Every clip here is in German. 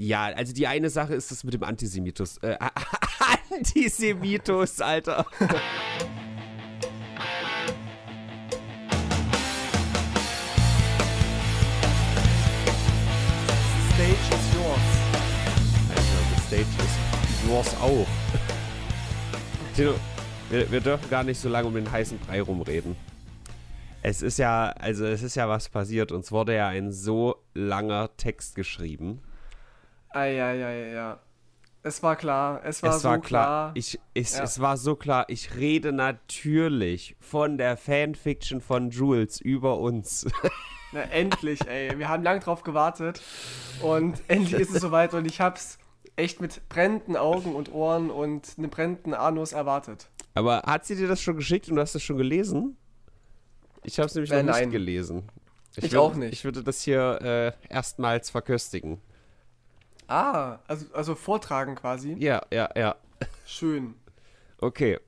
Ja, also die eine Sache ist das mit dem Antisemitus. Äh, Antisemitus, Alter. Stage ist yours auch. Tino, wir, wir, dürfen gar nicht so lange um den heißen Brei rumreden. Es ist ja, also es ist ja was passiert. Uns wurde ja ein so langer Text geschrieben. Eieiei, ja. Es war klar, es war, es war so klar. klar. Ich, ich ja. Es war so klar. Ich rede natürlich von der Fanfiction von Jules über uns. Na, endlich, ey. Wir haben lang drauf gewartet. Und endlich ist es soweit. Und ich hab's echt mit brennenden Augen und Ohren und einem brennenden Anus erwartet. Aber hat sie dir das schon geschickt und du hast das schon gelesen? Ich hab's nämlich äh, noch nein. nicht gelesen. Ich, ich will, auch nicht. Ich würde das hier äh, erstmals verköstigen. Ah, also, also vortragen quasi. Ja, ja, ja. Schön. Okay.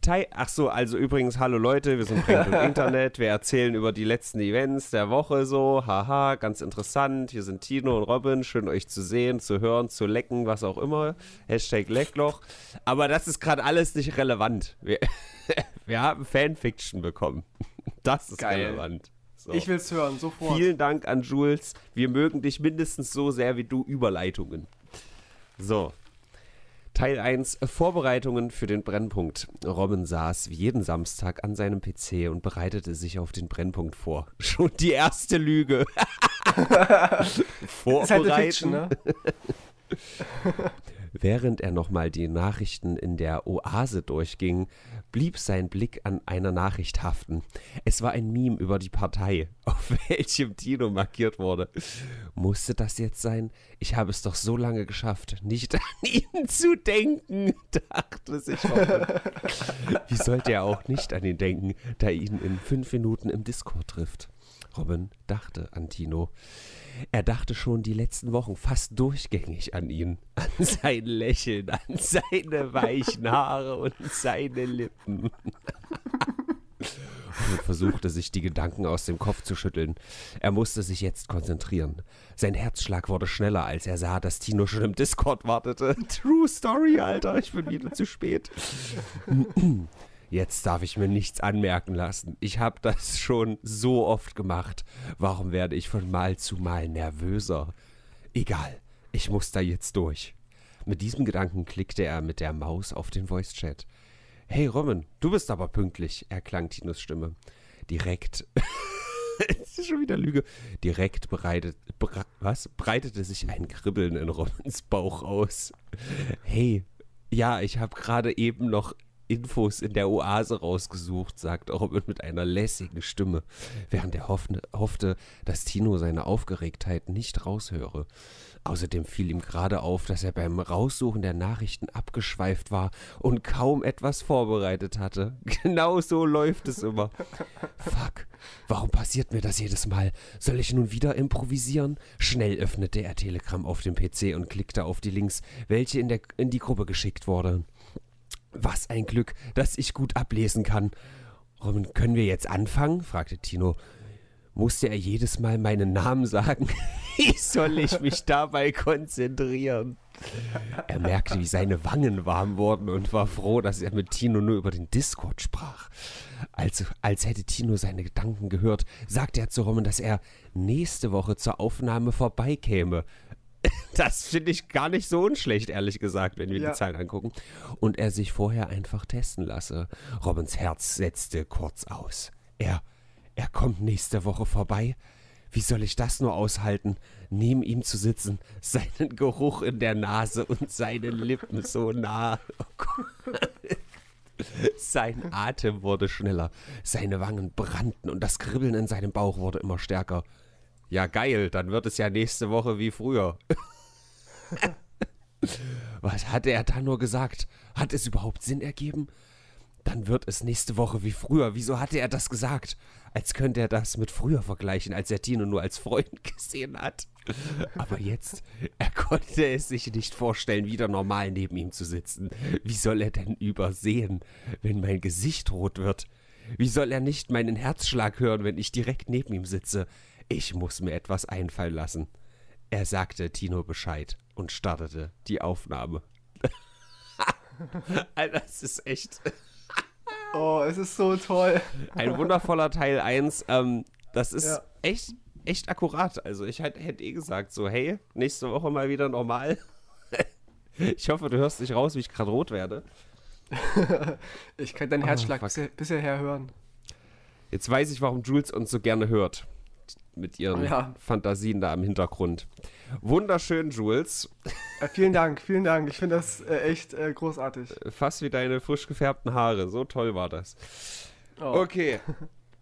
Tai Ach so, also übrigens, hallo Leute, wir sind Print und Internet. Wir erzählen über die letzten Events der Woche so. Haha, ganz interessant. Hier sind Tino und Robin. Schön euch zu sehen, zu hören, zu lecken, was auch immer. Hashtag Leckloch. Aber das ist gerade alles nicht relevant. Wir, wir haben Fanfiction bekommen. Das ist Geil. relevant. So. Ich es hören, sofort. Vielen Dank an Jules. Wir mögen dich mindestens so sehr wie du Überleitungen. So. Teil 1 Vorbereitungen für den Brennpunkt. Robin saß wie jeden Samstag an seinem PC und bereitete sich auf den Brennpunkt vor. Schon die erste Lüge. Vorbereiten. Ist halt Fiction, ne? Während er nochmal die Nachrichten in der Oase durchging, blieb sein Blick an einer Nachricht haften. Es war ein Meme über die Partei, auf welchem Tino markiert wurde. Musste das jetzt sein? Ich habe es doch so lange geschafft, nicht an ihn zu denken, dachte sich Wie sollte er auch nicht an ihn denken, da er ihn in fünf Minuten im Discord trifft? Robin dachte an Tino. Er dachte schon die letzten Wochen fast durchgängig an ihn, an sein Lächeln, an seine weichen Haare und seine Lippen. Robin versuchte sich die Gedanken aus dem Kopf zu schütteln. Er musste sich jetzt konzentrieren. Sein Herzschlag wurde schneller, als er sah, dass Tino schon im Discord wartete. True Story, Alter, ich bin wieder zu spät jetzt darf ich mir nichts anmerken lassen. Ich habe das schon so oft gemacht. Warum werde ich von Mal zu Mal nervöser? Egal, ich muss da jetzt durch. Mit diesem Gedanken klickte er mit der Maus auf den Voice-Chat. Hey Robin, du bist aber pünktlich, erklang Tinos Stimme. Direkt. Es ist schon wieder Lüge. Direkt bereitet, bere, was? breitete sich ein Kribbeln in Robins Bauch aus. Hey, ja, ich habe gerade eben noch Infos in der Oase rausgesucht, sagt Robin mit einer lässigen Stimme, während er hoffte, dass Tino seine Aufgeregtheit nicht raushöre. Außerdem fiel ihm gerade auf, dass er beim Raussuchen der Nachrichten abgeschweift war und kaum etwas vorbereitet hatte. Genau so läuft es immer. Fuck, warum passiert mir das jedes Mal? Soll ich nun wieder improvisieren? Schnell öffnete er Telegram auf dem PC und klickte auf die Links, welche in, der, in die Gruppe geschickt wurden. Was ein Glück, dass ich gut ablesen kann. Robin, können wir jetzt anfangen? fragte Tino. Musste er jedes Mal meinen Namen sagen? wie soll ich mich dabei konzentrieren? Er merkte, wie seine Wangen warm wurden und war froh, dass er mit Tino nur über den Discord sprach. Als, als hätte Tino seine Gedanken gehört, sagte er zu Roman, dass er nächste Woche zur Aufnahme vorbeikäme. Das finde ich gar nicht so unschlecht, ehrlich gesagt, wenn wir ja. die Zahlen angucken. Und er sich vorher einfach testen lasse. Robins Herz setzte kurz aus. Er, er kommt nächste Woche vorbei. Wie soll ich das nur aushalten, neben ihm zu sitzen, seinen Geruch in der Nase und seine Lippen so nah? Oh Sein Atem wurde schneller, seine Wangen brannten und das Kribbeln in seinem Bauch wurde immer stärker. Ja, geil, dann wird es ja nächste Woche wie früher. Was hatte er da nur gesagt? Hat es überhaupt Sinn ergeben? Dann wird es nächste Woche wie früher. Wieso hatte er das gesagt? Als könnte er das mit früher vergleichen, als er Tino nur als Freund gesehen hat. Aber jetzt, er konnte es sich nicht vorstellen, wieder normal neben ihm zu sitzen. Wie soll er denn übersehen, wenn mein Gesicht rot wird? Wie soll er nicht meinen Herzschlag hören, wenn ich direkt neben ihm sitze? Ich muss mir etwas einfallen lassen. Er sagte Tino Bescheid und startete die Aufnahme. Alter, das ist echt. oh, es ist so toll. Ein wundervoller Teil 1. Ähm, das ist ja. echt, echt akkurat. Also ich hätte hätt eh gesagt, so, hey, nächste Woche mal wieder normal. ich hoffe, du hörst nicht raus, wie ich gerade rot werde. ich kann deinen oh, Herzschlag oh, bisher, bisher hören. Jetzt weiß ich, warum Jules uns so gerne hört mit ihren ah, ja. Fantasien da im Hintergrund. Wunderschön, Jules. Äh, vielen Dank, vielen Dank. Ich finde das äh, echt äh, großartig. Fast wie deine frisch gefärbten Haare. So toll war das. Oh. Okay.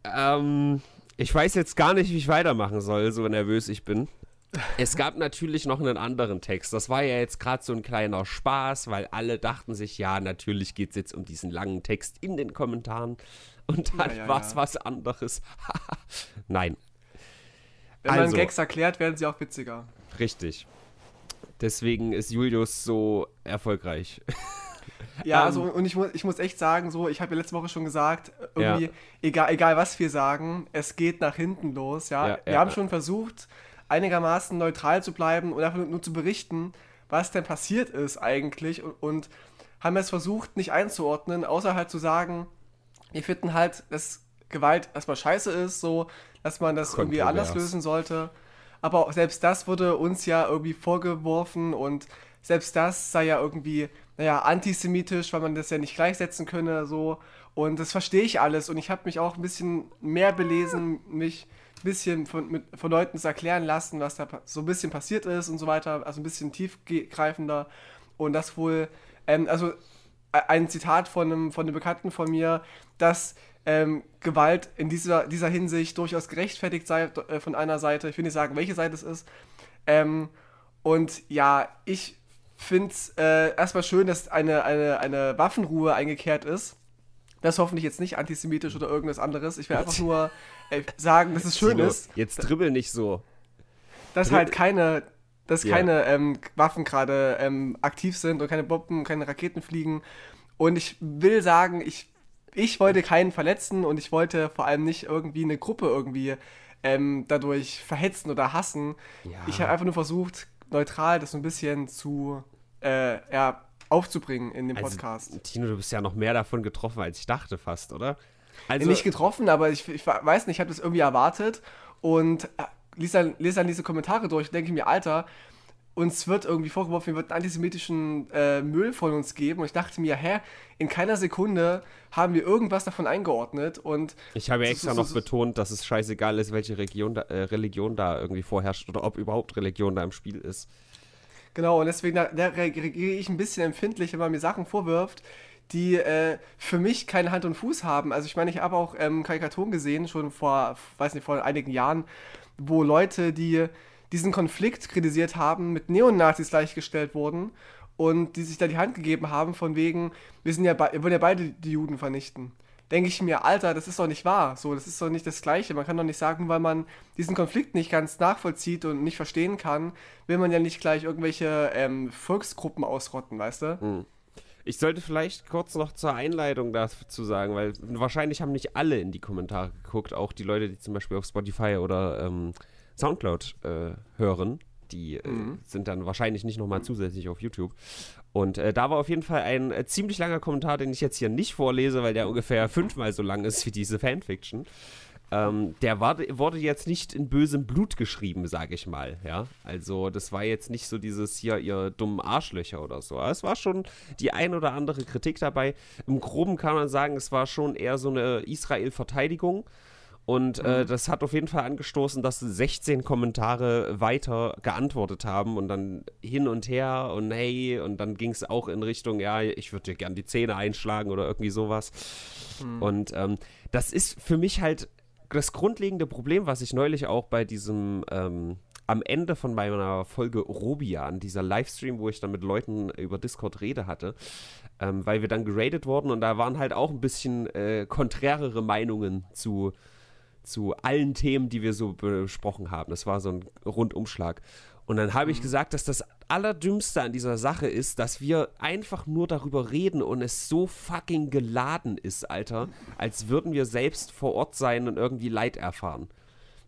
ähm, ich weiß jetzt gar nicht, wie ich weitermachen soll, so nervös ich bin. Es gab natürlich noch einen anderen Text. Das war ja jetzt gerade so ein kleiner Spaß, weil alle dachten sich, ja, natürlich geht es jetzt um diesen langen Text in den Kommentaren. Und dann ja, ja, war es ja. was anderes. Nein, wenn also, man Gags erklärt, werden sie auch witziger. Richtig. Deswegen ist Julius so erfolgreich. Ja, also ähm. und ich, mu ich muss echt sagen, so, ich habe ja letzte Woche schon gesagt, äh, irgendwie, ja. egal, egal was wir sagen, es geht nach hinten los, ja. ja wir ja, haben schon versucht, einigermaßen neutral zu bleiben und einfach nur, nur zu berichten, was denn passiert ist eigentlich und, und haben es versucht, nicht einzuordnen, außer halt zu sagen, wir finden halt, dass Gewalt erstmal scheiße ist, so, dass man das irgendwie anders lösen sollte. Aber selbst das wurde uns ja irgendwie vorgeworfen und selbst das sei ja irgendwie, naja, antisemitisch, weil man das ja nicht gleichsetzen könne, so. Und das verstehe ich alles und ich habe mich auch ein bisschen mehr belesen, mich ein bisschen von, mit, von Leuten erklären lassen, was da so ein bisschen passiert ist und so weiter, also ein bisschen tiefgreifender. Und das wohl, ähm, also e-, ein Zitat von einem, von einem Bekannten von mir, dass ähm, Gewalt in dieser, dieser Hinsicht durchaus gerechtfertigt sei äh, von einer Seite. Ich will nicht sagen, welche Seite es ist. Ähm, und ja, ich finde es äh, erstmal schön, dass eine, eine, eine Waffenruhe eingekehrt ist. Das hoffentlich jetzt nicht antisemitisch oder irgendwas anderes. Ich will einfach nur äh, sagen, dass es schön Sino, ist. Jetzt dribbel nicht so. Dass Dribb halt keine, dass yeah. keine ähm, Waffen gerade ähm, aktiv sind und keine Bomben, keine Raketen fliegen. Und ich will sagen, ich ich wollte keinen verletzen und ich wollte vor allem nicht irgendwie eine Gruppe irgendwie ähm, dadurch verhetzen oder hassen. Ja. Ich habe einfach nur versucht, neutral das so ein bisschen zu äh, ja, aufzubringen in dem also, Podcast. Tino, du bist ja noch mehr davon getroffen, als ich dachte fast, oder? Also, nicht getroffen, aber ich, ich weiß nicht, ich habe das irgendwie erwartet und äh, lese dann, lese dann diese Kommentare durch und denke mir, Alter, uns wird irgendwie vorgeworfen, wir würden antisemitischen äh, Müll von uns geben. Und ich dachte mir, hä, in keiner Sekunde haben wir irgendwas davon eingeordnet. Und ich habe ja extra so, so, noch betont, dass es scheißegal ist, welche da, äh, Religion da irgendwie vorherrscht oder ob überhaupt Religion da im Spiel ist. Genau, und deswegen reagiere ich ein bisschen empfindlich, wenn man mir Sachen vorwirft, die äh, für mich keine Hand und Fuß haben. Also ich meine, ich habe auch ähm, Karikaturen gesehen, schon vor, weiß nicht, vor einigen Jahren, wo Leute, die diesen Konflikt kritisiert haben, mit Neonazis gleichgestellt wurden und die sich da die Hand gegeben haben, von wegen, wir sind ja, wir wollen ja beide die Juden vernichten. Denke ich mir, Alter, das ist doch nicht wahr. So, das ist doch nicht das Gleiche. Man kann doch nicht sagen, weil man diesen Konflikt nicht ganz nachvollzieht und nicht verstehen kann, will man ja nicht gleich irgendwelche ähm, Volksgruppen ausrotten, weißt du? Hm. Ich sollte vielleicht kurz noch zur Einleitung dazu sagen, weil wahrscheinlich haben nicht alle in die Kommentare geguckt, auch die Leute, die zum Beispiel auf Spotify oder ähm, Soundcloud äh, hören. Die äh, mhm. sind dann wahrscheinlich nicht nochmal zusätzlich auf YouTube. Und äh, da war auf jeden Fall ein äh, ziemlich langer Kommentar, den ich jetzt hier nicht vorlese, weil der ungefähr fünfmal so lang ist wie diese Fanfiction. Ähm, der war, wurde jetzt nicht in bösem Blut geschrieben, sage ich mal. Ja? Also das war jetzt nicht so dieses hier, ihr dummen Arschlöcher oder so. es war schon die ein oder andere Kritik dabei. Im groben kann man sagen, es war schon eher so eine Israel-Verteidigung. Und äh, mhm. das hat auf jeden Fall angestoßen, dass 16 Kommentare weiter geantwortet haben und dann hin und her und hey, und dann ging es auch in Richtung, ja, ich würde dir gern die Zähne einschlagen oder irgendwie sowas. Mhm. Und ähm, das ist für mich halt das grundlegende Problem, was ich neulich auch bei diesem ähm, am Ende von meiner Folge Robian, dieser Livestream, wo ich dann mit Leuten über Discord Rede hatte, ähm, weil wir dann geradet wurden und da waren halt auch ein bisschen äh, konträrere Meinungen zu zu allen Themen, die wir so besprochen haben. Das war so ein Rundumschlag. Und dann habe ich mhm. gesagt, dass das Allerdümmste an dieser Sache ist, dass wir einfach nur darüber reden und es so fucking geladen ist, Alter, als würden wir selbst vor Ort sein und irgendwie Leid erfahren.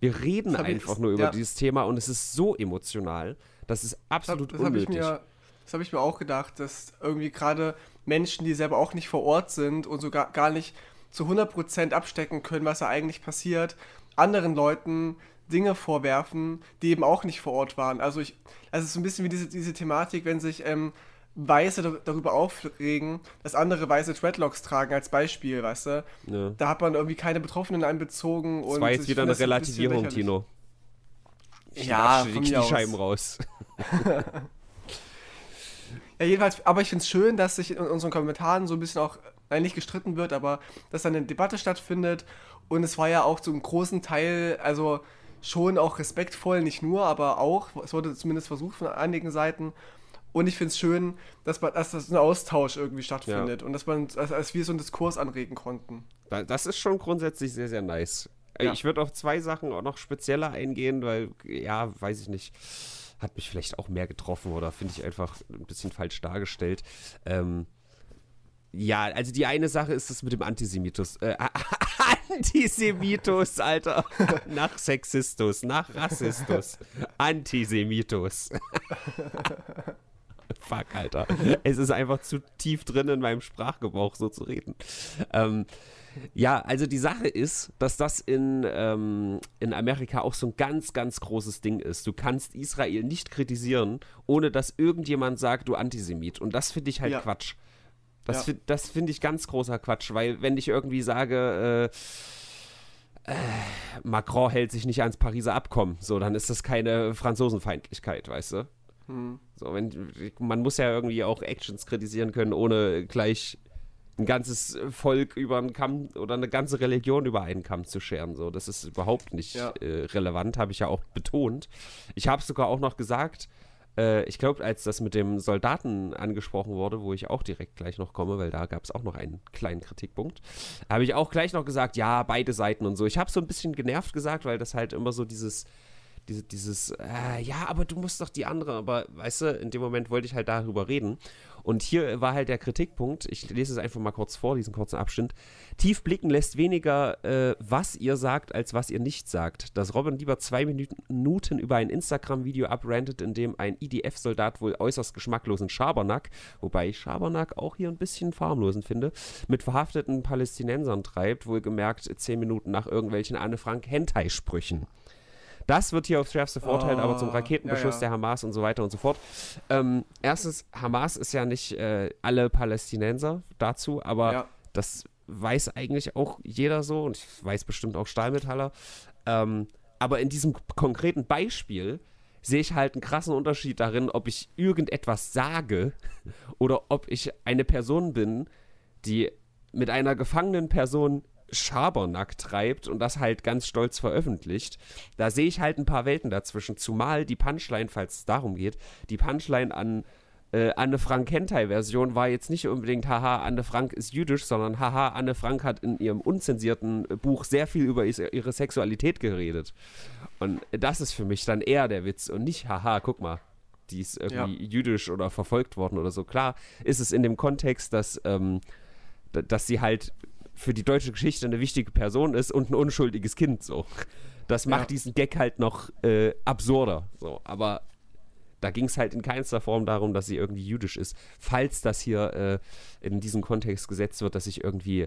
Wir reden einfach ich, nur über ja. dieses Thema und es ist so emotional, das ist absolut das das unnötig. Hab mir, das habe ich mir auch gedacht, dass irgendwie gerade Menschen, die selber auch nicht vor Ort sind und sogar gar nicht zu 100% abstecken können, was da eigentlich passiert, anderen Leuten Dinge vorwerfen, die eben auch nicht vor Ort waren. Also, ich, also es ist ein bisschen wie diese, diese Thematik, wenn sich ähm, Weiße darüber aufregen, dass andere Weiße Dreadlocks tragen, als Beispiel, weißt du? Ja. Da hat man irgendwie keine Betroffenen einbezogen. Das und war jetzt wieder eine Relativierung, ein Tino. Ich ja, die Scheiben raus. ja, jedenfalls, aber ich finde es schön, dass sich in unseren Kommentaren so ein bisschen auch nein, äh, nicht gestritten wird, aber dass dann eine Debatte stattfindet. Und es war ja auch zum großen Teil, also schon auch respektvoll, nicht nur, aber auch, es wurde zumindest versucht von einigen Seiten. Und ich finde es schön, dass, man, dass das ein Austausch irgendwie stattfindet ja. und dass, man, dass, wir so einen Diskurs anregen konnten. Das ist schon grundsätzlich sehr, sehr nice. Äh, ja. Ich würde auf zwei Sachen auch noch spezieller eingehen, weil, ja, weiß ich nicht, hat mich vielleicht auch mehr getroffen oder finde ich einfach ein bisschen falsch dargestellt. Ähm, ja, also die eine Sache ist das mit dem Antisemitus. Äh, Antisemitus, Alter. Nach Sexistus, nach Rassistus. Antisemitus. Fuck, Alter. Es ist einfach zu tief drin in meinem Sprachgebrauch, so zu reden. Ähm, ja, also die Sache ist, dass das in, ähm, in Amerika auch so ein ganz, ganz großes Ding ist. Du kannst Israel nicht kritisieren, ohne dass irgendjemand sagt, du Antisemit. Und das finde ich halt ja. Quatsch. Das, ja. das finde ich ganz großer Quatsch, weil wenn ich irgendwie sage, äh, äh, Macron hält sich nicht ans Pariser Abkommen, so, dann ist das keine Franzosenfeindlichkeit, weißt du? Hm. So, wenn, man muss ja irgendwie auch Actions kritisieren können, ohne gleich ein ganzes Volk über einen Kamm oder eine ganze Religion über einen Kamm zu scheren. So, das ist überhaupt nicht ja. äh, relevant, habe ich ja auch betont. Ich habe es sogar auch noch gesagt, äh, ich glaube, als das mit dem Soldaten angesprochen wurde, wo ich auch direkt gleich noch komme, weil da gab es auch noch einen kleinen Kritikpunkt, habe ich auch gleich noch gesagt, ja, beide Seiten und so. Ich habe so ein bisschen genervt gesagt, weil das halt immer so dieses, diese, dieses, äh, ja, aber du musst doch die andere, aber weißt du, in dem Moment wollte ich halt darüber reden. Und hier war halt der Kritikpunkt, ich lese es einfach mal kurz vor, diesen kurzen Abschnitt. Tief blicken lässt weniger, äh, was ihr sagt, als was ihr nicht sagt. Dass Robin lieber zwei Minuten über ein Instagram-Video abrandet, in dem ein IDF-Soldat wohl äußerst geschmacklosen Schabernack, wobei ich Schabernack auch hier ein bisschen farmlosen finde, mit verhafteten Palästinensern treibt, wohlgemerkt zehn Minuten nach irgendwelchen Anne-Frank-Hentai-Sprüchen. Das wird hier aufs Schärfste verurteilt, oh, aber zum ah, Raketenbeschuss ja, ja. der Hamas und so weiter und so fort. Ähm, erstens, Hamas ist ja nicht äh, alle Palästinenser dazu, aber ja. das weiß eigentlich auch jeder so und ich weiß bestimmt auch Stahlmetaller. Ähm, aber in diesem konkreten Beispiel sehe ich halt einen krassen Unterschied darin, ob ich irgendetwas sage oder ob ich eine Person bin, die mit einer gefangenen Person Schabernack treibt und das halt ganz stolz veröffentlicht. Da sehe ich halt ein paar Welten dazwischen. Zumal die Punchline, falls es darum geht, die Punchline an äh, Anne Frank Hentai-Version war jetzt nicht unbedingt, haha, Anne Frank ist jüdisch, sondern haha, Anne Frank hat in ihrem unzensierten äh, Buch sehr viel über ihre Sexualität geredet. Und das ist für mich dann eher der Witz und nicht, haha, guck mal, die ist irgendwie ja. jüdisch oder verfolgt worden oder so. Klar ist es in dem Kontext, dass, ähm, dass sie halt für die deutsche Geschichte eine wichtige Person ist und ein unschuldiges Kind so. Das macht ja. diesen Gag halt noch äh, absurder. So, aber da ging es halt in keinster Form darum, dass sie irgendwie jüdisch ist. Falls das hier äh, in diesem Kontext gesetzt wird, dass ich irgendwie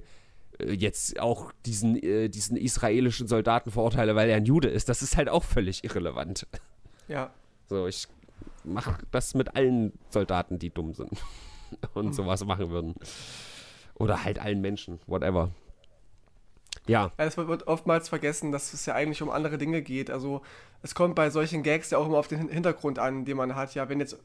äh, jetzt auch diesen, äh, diesen israelischen Soldaten verurteile, weil er ein Jude ist, das ist halt auch völlig irrelevant. Ja. So, ich mache das mit allen Soldaten, die dumm sind und mhm. sowas machen würden. Oder halt allen Menschen, whatever. Ja. Es wird oftmals vergessen, dass es ja eigentlich um andere Dinge geht. Also es kommt bei solchen Gags ja auch immer auf den Hintergrund an, den man hat. Ja, wenn jetzt,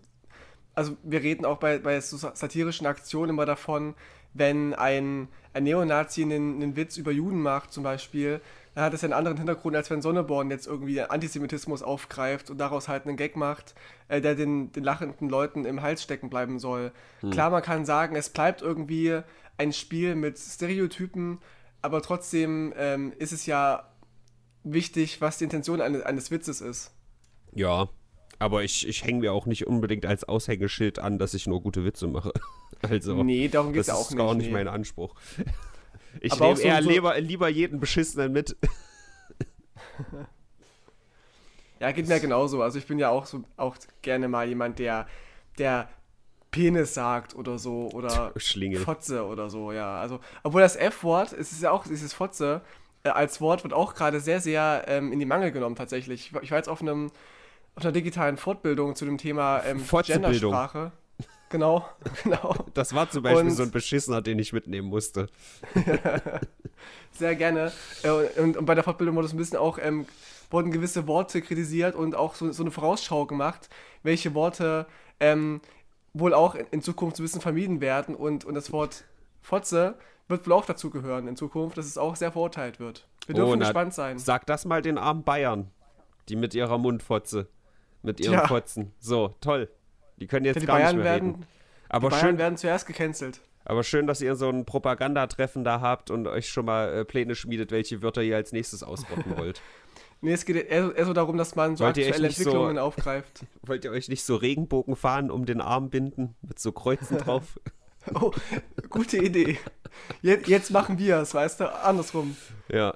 also wir reden auch bei, bei so satirischen Aktionen immer davon, wenn ein, ein Neonazi einen, einen Witz über Juden macht zum Beispiel, dann hat das ja einen anderen Hintergrund, als wenn Sonneborn jetzt irgendwie Antisemitismus aufgreift und daraus halt einen Gag macht, äh, der den, den lachenden Leuten im Hals stecken bleiben soll. Hm. Klar, man kann sagen, es bleibt irgendwie ein Spiel mit Stereotypen, aber trotzdem ähm, ist es ja wichtig, was die Intention eines, eines Witzes ist. Ja, aber ich, ich hänge mir auch nicht unbedingt als Aushängeschild an, dass ich nur gute Witze mache. Also, nee, darum geht es auch nicht. Das ist gar nicht nee. mein Anspruch. Ich aber nehme eher so lieber, lieber jeden Beschissenen mit. ja, geht mir genauso. Also ich bin ja auch so auch gerne mal jemand, der, der Penis sagt oder so oder Schlinge. Fotze oder so, ja. Also, obwohl das F-Wort, es ist ja auch dieses Fotze, äh, als Wort wird auch gerade sehr, sehr ähm, in die Mangel genommen tatsächlich. Ich, war jetzt auf einem auf einer digitalen Fortbildung zu dem Thema ähm, Gendersprache. Genau, genau. Das war zum Beispiel und, so ein Beschissener, den ich mitnehmen musste. sehr gerne. Äh, und, und, bei der Fortbildung wurde es ein bisschen auch, ähm, wurden gewisse Worte kritisiert und auch so, so eine Vorausschau gemacht, welche Worte ähm, wohl auch in Zukunft ein bisschen vermieden werden und, und das Wort Fotze wird wohl auch dazugehören in Zukunft, dass es auch sehr verurteilt wird. Wir dürfen oh, na, gespannt sein. Sag das mal den armen Bayern, die mit ihrer Mundfotze, mit ihren ja. Fotzen. So, toll. Die können jetzt die gar Bayern nicht mehr werden, reden. Aber die Bayern schön, werden zuerst gecancelt. Aber schön, dass ihr so ein Propagandatreffen da habt und euch schon mal äh, Pläne schmiedet, welche Wörter ihr als nächstes ausrotten wollt. Nee, es geht eher, eher so darum, dass man so wollt aktuelle Entwicklungen so, aufgreift. Wollt ihr euch nicht so Regenbogen fahren um den Arm binden mit so Kreuzen drauf? oh, gute Idee. Jetzt, jetzt machen wir es, weißt du? Andersrum. Ja.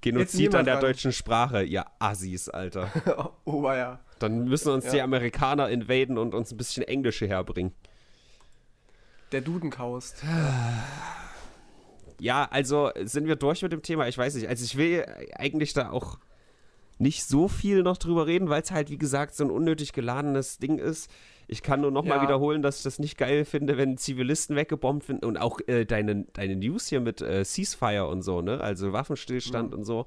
Genozid an der dran. deutschen Sprache, ihr Assis, Alter. oh, oh, ja. Dann müssen uns ja. die Amerikaner invaden und uns ein bisschen Englische herbringen. Der Dudenkaust. Ja, also sind wir durch mit dem Thema? Ich weiß nicht. Also ich will eigentlich da auch nicht so viel noch drüber reden, weil es halt, wie gesagt, so ein unnötig geladenes Ding ist. Ich kann nur nochmal ja. wiederholen, dass ich das nicht geil finde, wenn Zivilisten weggebombt werden und auch äh, deine, deine News hier mit äh, Ceasefire und so, ne? Also Waffenstillstand mhm. und so.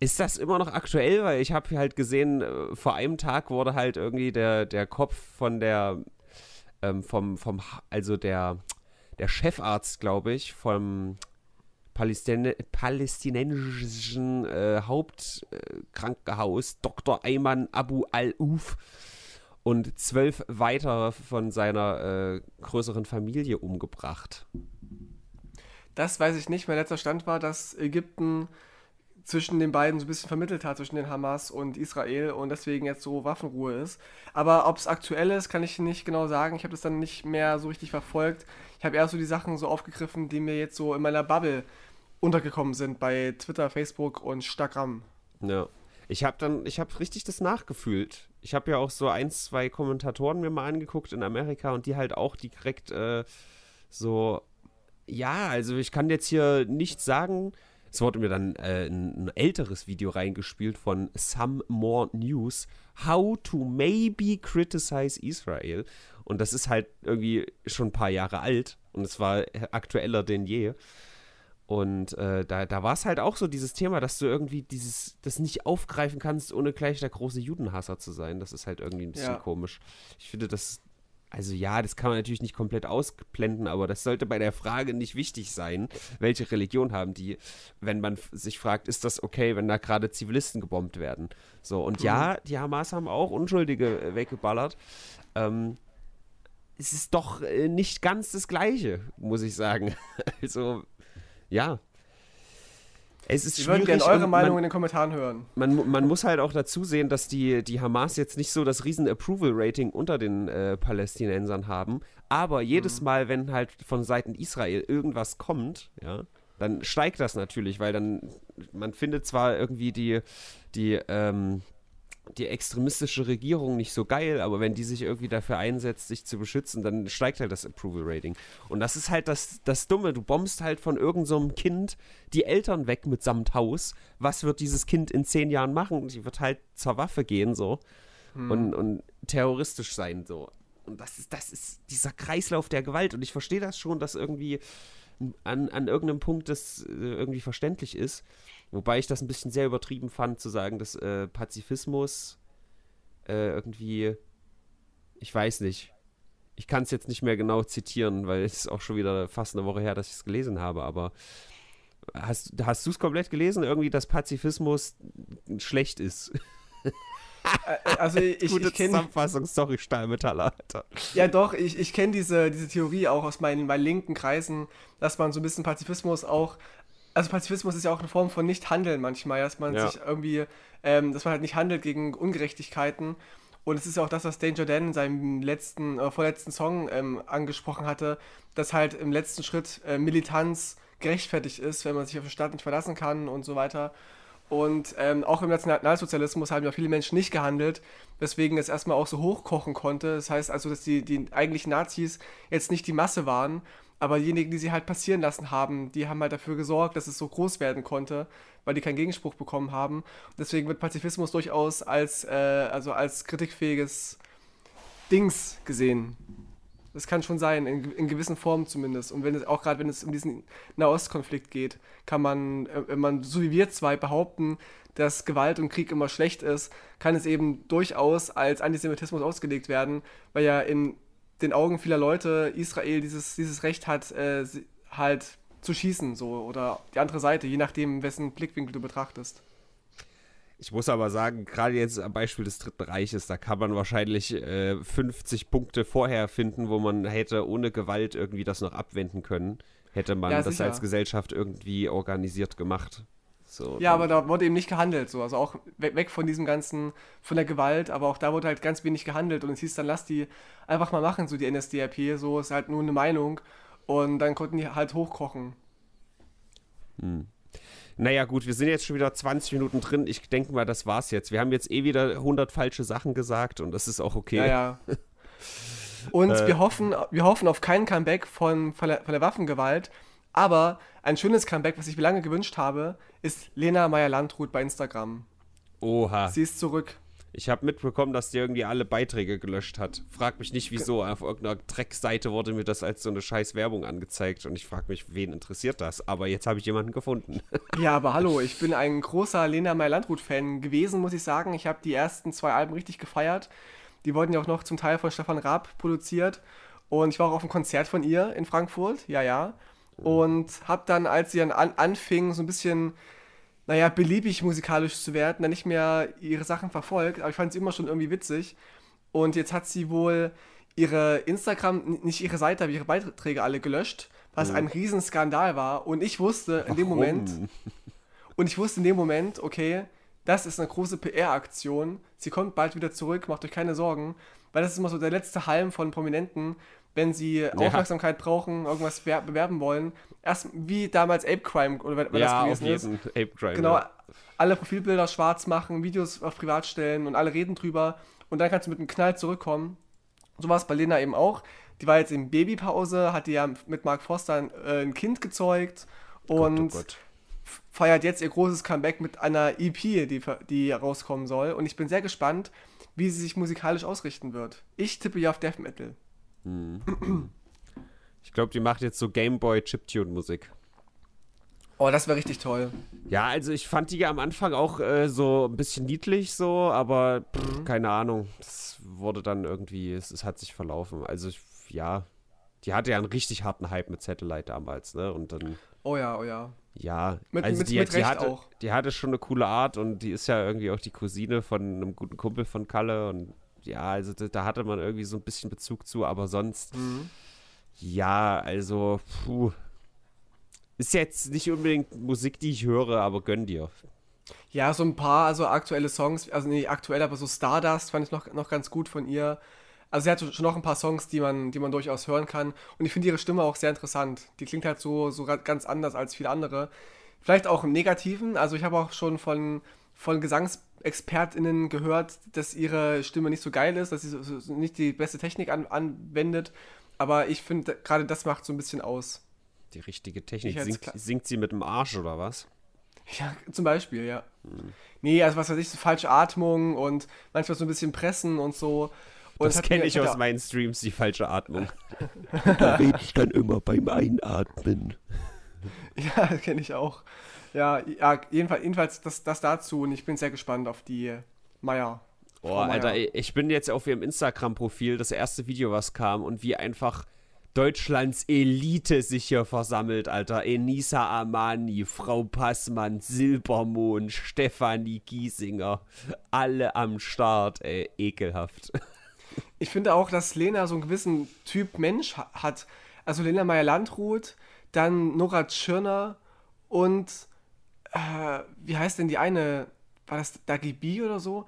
Ist das immer noch aktuell? Weil ich habe halt gesehen, äh, vor einem Tag wurde halt irgendwie der, der Kopf von der, ähm, vom, vom, also der, der Chefarzt, glaube ich, vom Palästin palästinensischen äh, Hauptkrankenhaus Dr. Ayman Abu al-Uf und zwölf weitere von seiner äh, größeren Familie umgebracht. Das weiß ich nicht. Mein letzter Stand war, dass Ägypten zwischen den beiden so ein bisschen vermittelt hat, zwischen den Hamas und Israel und deswegen jetzt so Waffenruhe ist. Aber ob es aktuell ist, kann ich nicht genau sagen. Ich habe das dann nicht mehr so richtig verfolgt. Ich habe eher so die Sachen so aufgegriffen, die mir jetzt so in meiner Bubble untergekommen sind bei Twitter, Facebook und Instagram. Ja. Ich habe dann, ich habe richtig das nachgefühlt. Ich habe ja auch so ein, zwei Kommentatoren mir mal angeguckt in Amerika und die halt auch direkt äh, so, ja, also ich kann jetzt hier nichts sagen. Es wurde mir dann äh, ein, ein, älteres Video reingespielt von Some More News, How to Maybe Criticize Israel. Und das ist halt irgendwie schon ein paar Jahre alt und es war aktueller denn je. Und äh, da, da war es halt auch so dieses Thema, dass du irgendwie dieses, das nicht aufgreifen kannst, ohne gleich der große Judenhasser zu sein. Das ist halt irgendwie ein bisschen ja. komisch. Ich finde, das, also ja, das kann man natürlich nicht komplett ausblenden, aber das sollte bei der Frage nicht wichtig sein, welche Religion haben die, wenn man sich fragt, ist das okay, wenn da gerade Zivilisten gebombt werden? So, und mhm. ja, die Hamas haben auch Unschuldige äh, weggeballert. Ähm, es ist doch äh, nicht ganz das Gleiche, muss ich sagen. Also, ja. Es ist Wir würden gerne eure Meinung man, in den Kommentaren hören. Man, man, muss halt auch dazu sehen, dass die, die Hamas jetzt nicht so das riesen Approval-Rating unter den äh, Palästinensern haben. Aber jedes mhm. Mal, wenn halt von Seiten Israel irgendwas kommt, ja, dann steigt das natürlich, weil dann man findet zwar irgendwie die, die ähm, die extremistische Regierung nicht so geil, aber wenn die sich irgendwie dafür einsetzt, sich zu beschützen, dann steigt halt das Approval Rating. Und das ist halt das, das Dumme. Du bombst halt von irgendeinem so Kind die Eltern weg mitsamt Haus. Was wird dieses Kind in zehn Jahren machen? Die wird halt zur Waffe gehen, so. Hm. Und, und terroristisch sein, so. Und das ist, das ist dieser Kreislauf der Gewalt. Und ich verstehe das schon, dass irgendwie an, an irgendeinem Punkt das äh, irgendwie verständlich ist. Wobei ich das ein bisschen sehr übertrieben fand, zu sagen, dass äh, Pazifismus äh, irgendwie, ich weiß nicht, ich kann es jetzt nicht mehr genau zitieren, weil es ist auch schon wieder fast eine Woche her, dass ich es gelesen habe, aber hast, hast du es komplett gelesen? Irgendwie, dass Pazifismus schlecht ist. also ich, Gute ich kenn, Zusammenfassung, sorry, Stahlmetaller, Alter. Ja, doch, ich, ich kenne diese, diese Theorie auch aus meinen, meinen linken Kreisen, dass man so ein bisschen Pazifismus auch also Pazifismus ist ja auch eine Form von Nichthandeln manchmal, dass man ja. sich irgendwie, ähm, dass man halt nicht handelt gegen Ungerechtigkeiten. Und es ist ja auch das, was Danger Dan in seinem letzten, äh, vorletzten Song ähm, angesprochen hatte, dass halt im letzten Schritt äh, Militanz gerechtfertigt ist, wenn man sich auf den Staat nicht verlassen kann und so weiter. Und ähm, auch im Nationalsozialismus haben ja viele Menschen nicht gehandelt, weswegen es erstmal auch so hochkochen konnte. Das heißt also, dass die, die eigentlich Nazis jetzt nicht die Masse waren, aber diejenigen, die sie halt passieren lassen haben, die haben halt dafür gesorgt, dass es so groß werden konnte, weil die keinen Gegenspruch bekommen haben. Deswegen wird Pazifismus durchaus als, äh, also als kritikfähiges Dings gesehen. Das kann schon sein, in, in gewissen Formen zumindest. Und wenn es auch gerade, wenn es um diesen Nahostkonflikt geht, kann man, äh, wenn man so wie wir zwei behaupten, dass Gewalt und Krieg immer schlecht ist, kann es eben durchaus als Antisemitismus ausgelegt werden, weil ja in den Augen vieler Leute Israel dieses, dieses Recht hat, äh, halt zu schießen, so oder die andere Seite, je nachdem, wessen Blickwinkel du betrachtest. Ich muss aber sagen, gerade jetzt am Beispiel des Dritten Reiches, da kann man wahrscheinlich äh, 50 Punkte vorher finden, wo man hätte ohne Gewalt irgendwie das noch abwenden können. Hätte man ja, das als Gesellschaft irgendwie organisiert gemacht. So. Ja, ne? aber da wurde eben nicht gehandelt, so. Also auch weg, von diesem ganzen, von der Gewalt, aber auch da wurde halt ganz wenig gehandelt und es hieß dann, lass die einfach mal machen, so die NSDAP, so ist halt nur eine Meinung und dann konnten die halt hochkochen. Hm. Naja, gut, wir sind jetzt schon wieder 20 Minuten drin. Ich denke mal, das war's jetzt. Wir haben jetzt eh wieder 100 falsche Sachen gesagt und das ist auch okay. Naja. Und äh, wir, hoffen, wir hoffen auf kein Comeback von, von der, von der Waffengewalt, aber ein schönes Comeback, was ich mir lange gewünscht habe, ist Lena Meyer-Landrut bei Instagram. Oha. Sie ist zurück. Ich habe mitbekommen, dass die irgendwie alle Beiträge gelöscht hat. Frag mich nicht wieso. Auf irgendeiner Dreckseite wurde mir das als so eine scheiß Werbung angezeigt und ich frage mich, wen interessiert das? Aber jetzt habe ich jemanden gefunden. Ja, aber hallo, ich bin ein großer Lena Meyer-Landrut-Fan gewesen, muss ich sagen. Ich habe die ersten zwei Alben richtig gefeiert. Die wurden ja auch noch zum Teil von Stefan Raab produziert. Und ich war auch auf einem Konzert von ihr in Frankfurt. Ja, ja. Und habe dann, als sie dann an, anfingen, so ein bisschen, naja, beliebig musikalisch zu werden, dann nicht mehr ihre Sachen verfolgt. Aber ich fand sie immer schon irgendwie witzig. Und jetzt hat sie wohl ihre Instagram, nicht ihre Seite, aber ihre Beiträge alle gelöscht, was mhm. ein Riesenskandal war. Und ich wusste Warum? in dem Moment, und ich wusste in dem Moment, okay, das ist eine große PR-Aktion. Sie kommt bald wieder zurück, macht euch keine Sorgen. Weil das ist immer so der letzte Halm von Prominenten, wenn sie ja. Aufmerksamkeit brauchen, irgendwas bewerben wollen. Erst wie damals Ape Crime oder wenn ja, das gewesen auf jeden. ist. Ape Crime, genau. Ja. Alle Profilbilder schwarz machen, Videos auf privat stellen und alle reden drüber und dann kannst du mit einem Knall zurückkommen. So war es bei Lena eben auch. Die war jetzt in Babypause, hat ja mit Mark Foster äh, ein Kind gezeugt oh oh und Gott, oh Gott. feiert jetzt ihr großes Comeback mit einer EP, die, die rauskommen soll. Und ich bin sehr gespannt, wie sie sich musikalisch ausrichten wird. Ich tippe ja auf Death Metal. Hm. Ich glaube, die macht jetzt so Gameboy Chiptune Musik. Oh, das wäre richtig toll. Ja, also ich fand die ja am Anfang auch äh, so ein bisschen niedlich so, aber pff, mhm. keine Ahnung. Das wurde dann irgendwie, es, es hat sich verlaufen. Also ich, ja, die hatte ja einen richtig harten Hype mit Satellite damals, ne? Und dann. Oh ja, oh ja. Ja, mit, also mit, die, mit die, hatte, auch. die hatte schon eine coole Art und die ist ja irgendwie auch die Cousine von einem guten Kumpel von Kalle und ja, also da, da, hatte man irgendwie so ein bisschen Bezug zu, aber sonst, mhm. ja, also, puh. Ist jetzt nicht unbedingt Musik, die ich höre, aber gönn dir. Ja, so ein paar, also aktuelle Songs, also nicht aktuell, aber so Stardust fand ich noch, noch ganz gut von ihr. Also sie hat schon noch ein paar Songs, die man, die man durchaus hören kann. Und ich finde ihre Stimme auch sehr interessant. Die klingt halt so, so ganz anders als viele andere. Vielleicht auch im Negativen. Also ich habe auch schon von von GesangsexpertInnen gehört, dass ihre Stimme nicht so geil ist, dass sie so, nicht die beste Technik an, anwendet. Aber ich finde, gerade das macht so ein bisschen aus. Die richtige Technik. Singt, singt, sie mit dem Arsch oder was? Ja, zum Beispiel, ja. Hm. Nee, also was weiß ich, so falsche Atmung und manchmal so ein bisschen Pressen und so. Und das kenne ich aus meinen Streams, die falsche Atmung. da rede ich dann immer beim Einatmen. ja, kenne ich auch. Ja, ja jedenfalls, jedenfalls das, das dazu und ich bin sehr gespannt auf die Meier. Boah, Alter, ich bin jetzt auf ihrem Instagram-Profil, das erste Video, was kam und wie einfach Deutschlands Elite sich hier versammelt, Alter. Enisa Amani, Frau Passmann, Silbermond, Stefanie Giesinger. Alle am Start, ey. Ekelhaft. Ich finde auch, dass Lena so einen gewissen Typ Mensch hat. Also Lena Meyer-Landrut, dann Nora Tschirner und äh, wie heißt denn die eine? War das Dagi B oder so?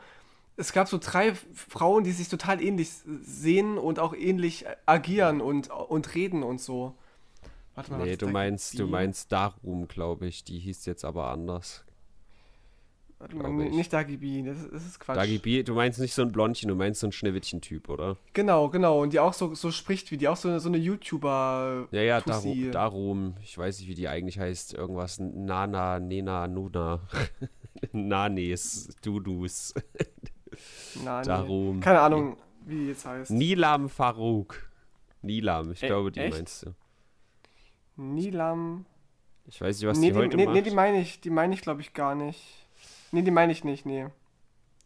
Es gab so drei Frauen, die sich total ähnlich sehen und auch ähnlich agieren und, und reden und so. Warte mal, nee, du meinst, du meinst Darum, glaube ich. Die hieß jetzt aber anders. Nicht Dagi B, das, das, ist Quatsch. Dagi B, du meinst nicht so ein Blondchen, du meinst so ein Schneewittchen-Typ, oder? Genau, genau. Und die auch so, so spricht wie die, auch so eine, so eine YouTuber. Ja, ja, darum, darum, ich weiß nicht, wie die eigentlich heißt. Irgendwas Nana, Nena, Nuna. Nanes, Dudus. Nani. Darum. Keine Ahnung, wie die jetzt heißt. Nilam Farouk. Nilam, ich Ä e- glaube, die echt? meinst du. Nilam. Ich weiß nicht, was nee, die, die heute nee, macht. Nee, die meine ich, die meine ich, glaube ich, gar nicht. Nee, die meine ich nicht, nee.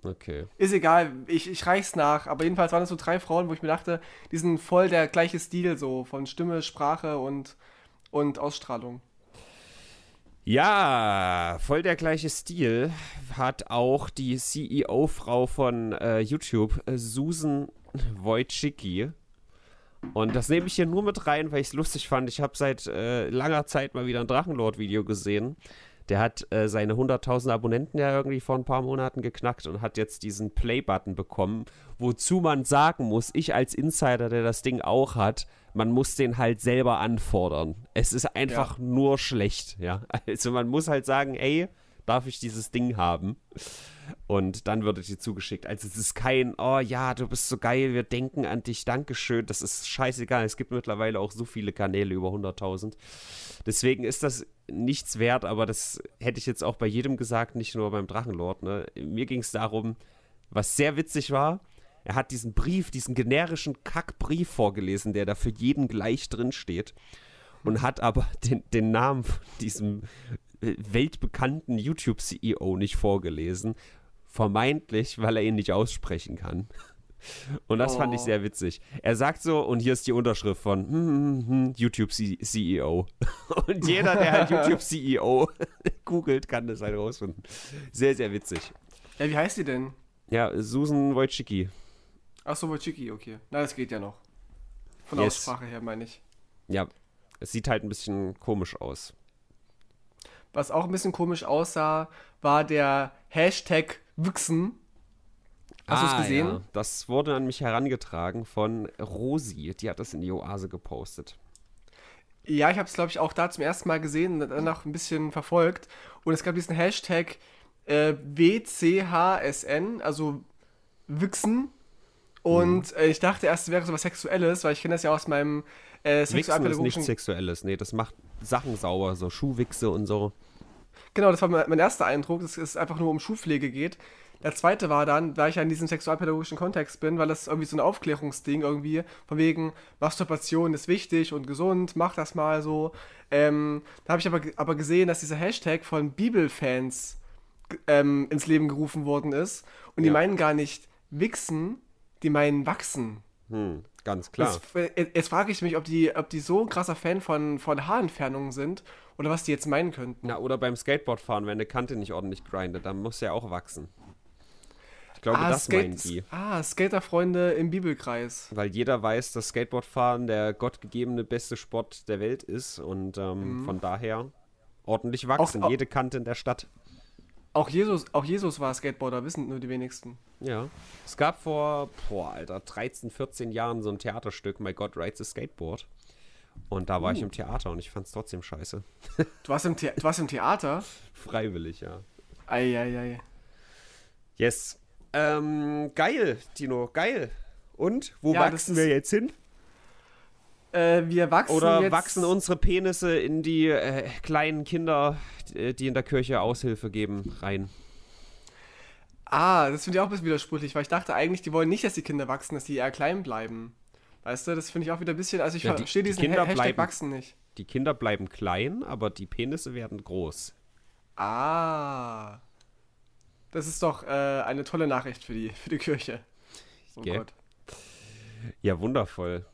Okay. Ist egal, ich, ich reich's nach. Aber jedenfalls waren das so drei Frauen, wo ich mir dachte, die sind voll der gleiche Stil, so von Stimme, Sprache und, und Ausstrahlung. Ja, voll der gleiche Stil hat auch die CEO-Frau von äh, YouTube, äh, Susan Wojcicki. Und das nehme ich hier nur mit rein, weil ich es lustig fand. Ich habe seit äh, langer Zeit mal wieder ein Drachenlord-Video gesehen. Der hat äh, seine 100.000 Abonnenten ja irgendwie vor ein paar Monaten geknackt und hat jetzt diesen Play-Button bekommen, wozu man sagen muss, ich als Insider, der das Ding auch hat, man muss den halt selber anfordern. Es ist einfach ja. nur schlecht, ja. Also man muss halt sagen, ey, darf ich dieses Ding haben? Und dann wird es dir zugeschickt. Also es ist kein, oh ja, du bist so geil, wir denken an dich, Dankeschön. Das ist scheißegal. Es gibt mittlerweile auch so viele Kanäle über 100.000. Deswegen ist das nichts wert, aber das hätte ich jetzt auch bei jedem gesagt, nicht nur beim Drachenlord. Ne? Mir ging es darum, was sehr witzig war. Er hat diesen Brief, diesen generischen Kackbrief vorgelesen, der da für jeden gleich drin steht und hat aber den, den Namen von diesem äh, weltbekannten YouTube-CEO nicht vorgelesen. Vermeintlich, weil er ihn nicht aussprechen kann. Und das oh. fand ich oh. sehr witzig. Er sagt so, und hier ist die Unterschrift von hm, hm, hm, hm YouTube CEO. Und jeder, der halt YouTube CEO googelt, kann das halt rausfinden. Sehr, sehr witzig. Ja, wie heißt sie denn? Ja, Susan Wojcicki. Ach so, Wojcicki, okay. Na, das geht ja noch. Von der yes. Aussprache her, meine ich. Ja, es sieht halt ein bisschen komisch aus was auch ein bisschen komisch aussah, war der Hashtag Wüchsen. Hast ah, du es gesehen? Ja. Das wurde an mich herangetragen von Rosi. Die hat das in die Oase gepostet. Ja, ich habe es, glaube ich, auch da zum ersten Mal gesehen und danach ein bisschen verfolgt. Und es gab diesen Hashtag äh, WCHSN, also Wüchsen. Und hm. ich dachte erst, es wäre so was Sexuelles, weil ich kenne das ja aus meinem äh, Sexualpädagogischen... Wixen ist nichts Sexuelles, nee, das macht Sachen sauber, so Schuhwichse und so. Genau, das war mein erster Eindruck, dass es einfach nur um Schuhpflege geht. Der zweite war dann, da ich ja in diesem sexualpädagogischen Kontext bin, weil das irgendwie so ein Aufklärungsding irgendwie, von wegen Masturbation ist wichtig und gesund, mach das mal so. Ähm, da habe ich aber, aber gesehen, dass dieser Hashtag von Bibelfans ähm, ins Leben gerufen worden ist. Und ja. die meinen gar nicht wichsen, die meinen wachsen. Hm, ganz klar. Jetzt, äh, jetzt frage ich mich, ob die, ob die so ein krasser Fan von, von Haarentfernungen sind oder was die jetzt meinen könnten. Na, oder beim Skateboardfahren, wenn eine Kante nicht ordentlich grindet, dann muss ja auch wachsen. Ich glaube, ah, das Skate meinen die. Ah, Skaterfreunde im Bibelkreis. Weil jeder weiß, dass Skateboardfahren der gottgegebene beste Sport der Welt ist und ähm, mhm. von daher ordentlich wachsen, auch, jede Kante in der Stadt. Auch Jesus, auch Jesus war Skateboarder, wissen nur die wenigsten. Ja. Es gab vor, boah, Alter, 13, 14 Jahren so ein Theaterstück, My God Rides a Skateboard. Und da war uh. ich im uh. Theater und ich fand es trotzdem scheiße. Du warst, im du warst im Theater? Freiwillig, ja. Eieiei. Yes. Ähm, geil, Dino, geil. Und wo ja, wachsen wir jetzt hin? Äh, wir wachsen Oder jetzt wachsen unsere Penisse in die äh, kleinen Kinder, die in der Kirche Aushilfe geben, rein? Ah, das finde ich auch ein bisschen widersprüchlich, weil ich dachte eigentlich, die wollen nicht, dass die Kinder wachsen, dass die eher klein bleiben. Weißt du, das finde ich auch wieder ein bisschen, also ich ja, die, verstehe diesen die Kinder ha bleiben, Wachsen nicht. Die Kinder bleiben klein, aber die Penisse werden groß. Ah. Das ist doch äh, eine tolle Nachricht für die, für die Kirche. Oh yeah. Gott. Ja, wundervoll.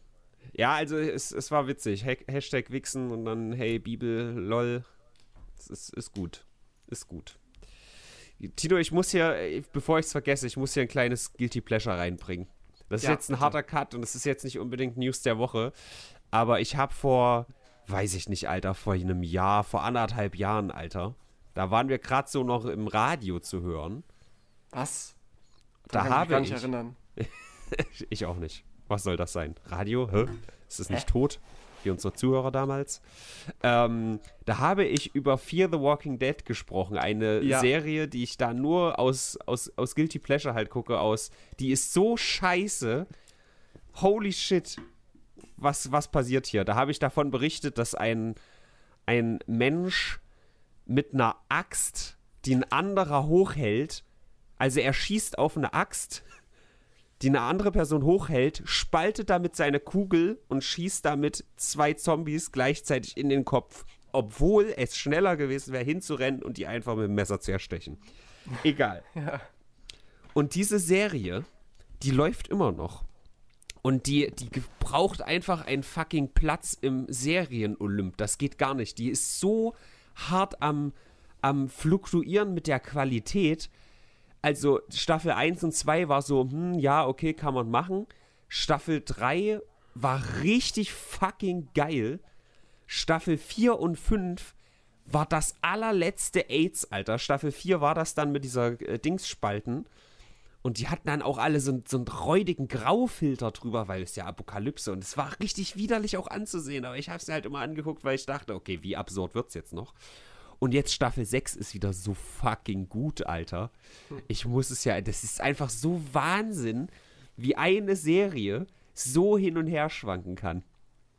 Ja, also es, es war witzig. Ha Hashtag Wichsen und dann hey Bibel, lol. Es ist, ist gut. Ist gut. Tino, ich muss hier, bevor ich es vergesse, ich muss hier ein kleines Guilty Pleasure reinbringen. Das ja, ist jetzt ein harter Cut und es ist jetzt nicht unbedingt News der Woche. Aber ich habe vor, weiß ich nicht, Alter, vor einem Jahr, vor anderthalb Jahren, Alter, da waren wir gerade so noch im Radio zu hören. Was? Da, da kann habe ich. Mich gar nicht erinnern. ich auch nicht. Was soll das sein? Radio? Hä? Ist es nicht tot? wie unsere Zuhörer damals. Ähm, da habe ich über Fear the Walking Dead gesprochen. Eine ja. Serie, die ich da nur aus, aus, aus Guilty Pleasure halt gucke, aus. Die ist so scheiße. Holy shit. Was, was passiert hier? Da habe ich davon berichtet, dass ein, ein Mensch mit einer Axt, die ein anderer hochhält, also er schießt auf eine Axt die eine andere Person hochhält, spaltet damit seine Kugel und schießt damit zwei Zombies gleichzeitig in den Kopf, obwohl es schneller gewesen wäre, hinzurennen und die einfach mit dem Messer zu erstechen. Egal. Ja. Und diese Serie, die läuft immer noch. Und die, die braucht einfach einen fucking Platz im Serien-Olymp. Das geht gar nicht. Die ist so hart am, am Fluktuieren mit der Qualität, also Staffel 1 und 2 war so, hm, ja, okay, kann man machen. Staffel 3 war richtig fucking geil. Staffel 4 und 5 war das allerletzte AIDS, Alter. Staffel 4 war das dann mit dieser äh, Dingsspalten. Und die hatten dann auch alle so, so einen räudigen Graufilter drüber, weil es ja Apokalypse und es war richtig widerlich auch anzusehen. Aber ich habe es halt immer angeguckt, weil ich dachte, okay, wie absurd wird's jetzt noch? Und jetzt Staffel 6 ist wieder so fucking gut, Alter. Ich muss es ja, das ist einfach so Wahnsinn, wie eine Serie so hin und her schwanken kann.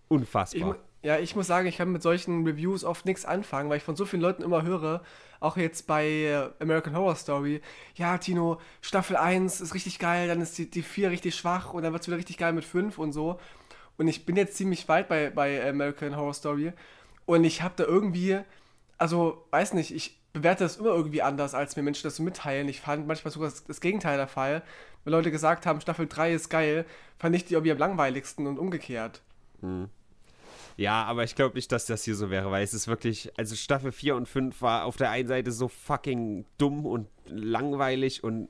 Unfassbar. Ich, ja, ich muss sagen, ich kann mit solchen Reviews oft nichts anfangen, weil ich von so vielen Leuten immer höre, auch jetzt bei äh, American Horror Story, ja, Tino, Staffel 1 ist richtig geil, dann ist die, die 4 richtig schwach und dann wird es wieder richtig geil mit 5 und so. Und ich bin jetzt ziemlich weit bei, bei American Horror Story und ich habe da irgendwie also weiß nicht, ich bewerte das immer irgendwie anders, als mir Menschen das so mitteilen. Ich fand manchmal sogar das, Gegenteil der Fall. Wenn Leute gesagt haben, Staffel 3 ist geil, fand ich die irgendwie am langweiligsten und umgekehrt. Hm. Ja, aber ich glaube nicht, dass das hier so wäre, weil es ist wirklich, also Staffel 4 und 5 war auf der einen Seite so fucking dumm und langweilig und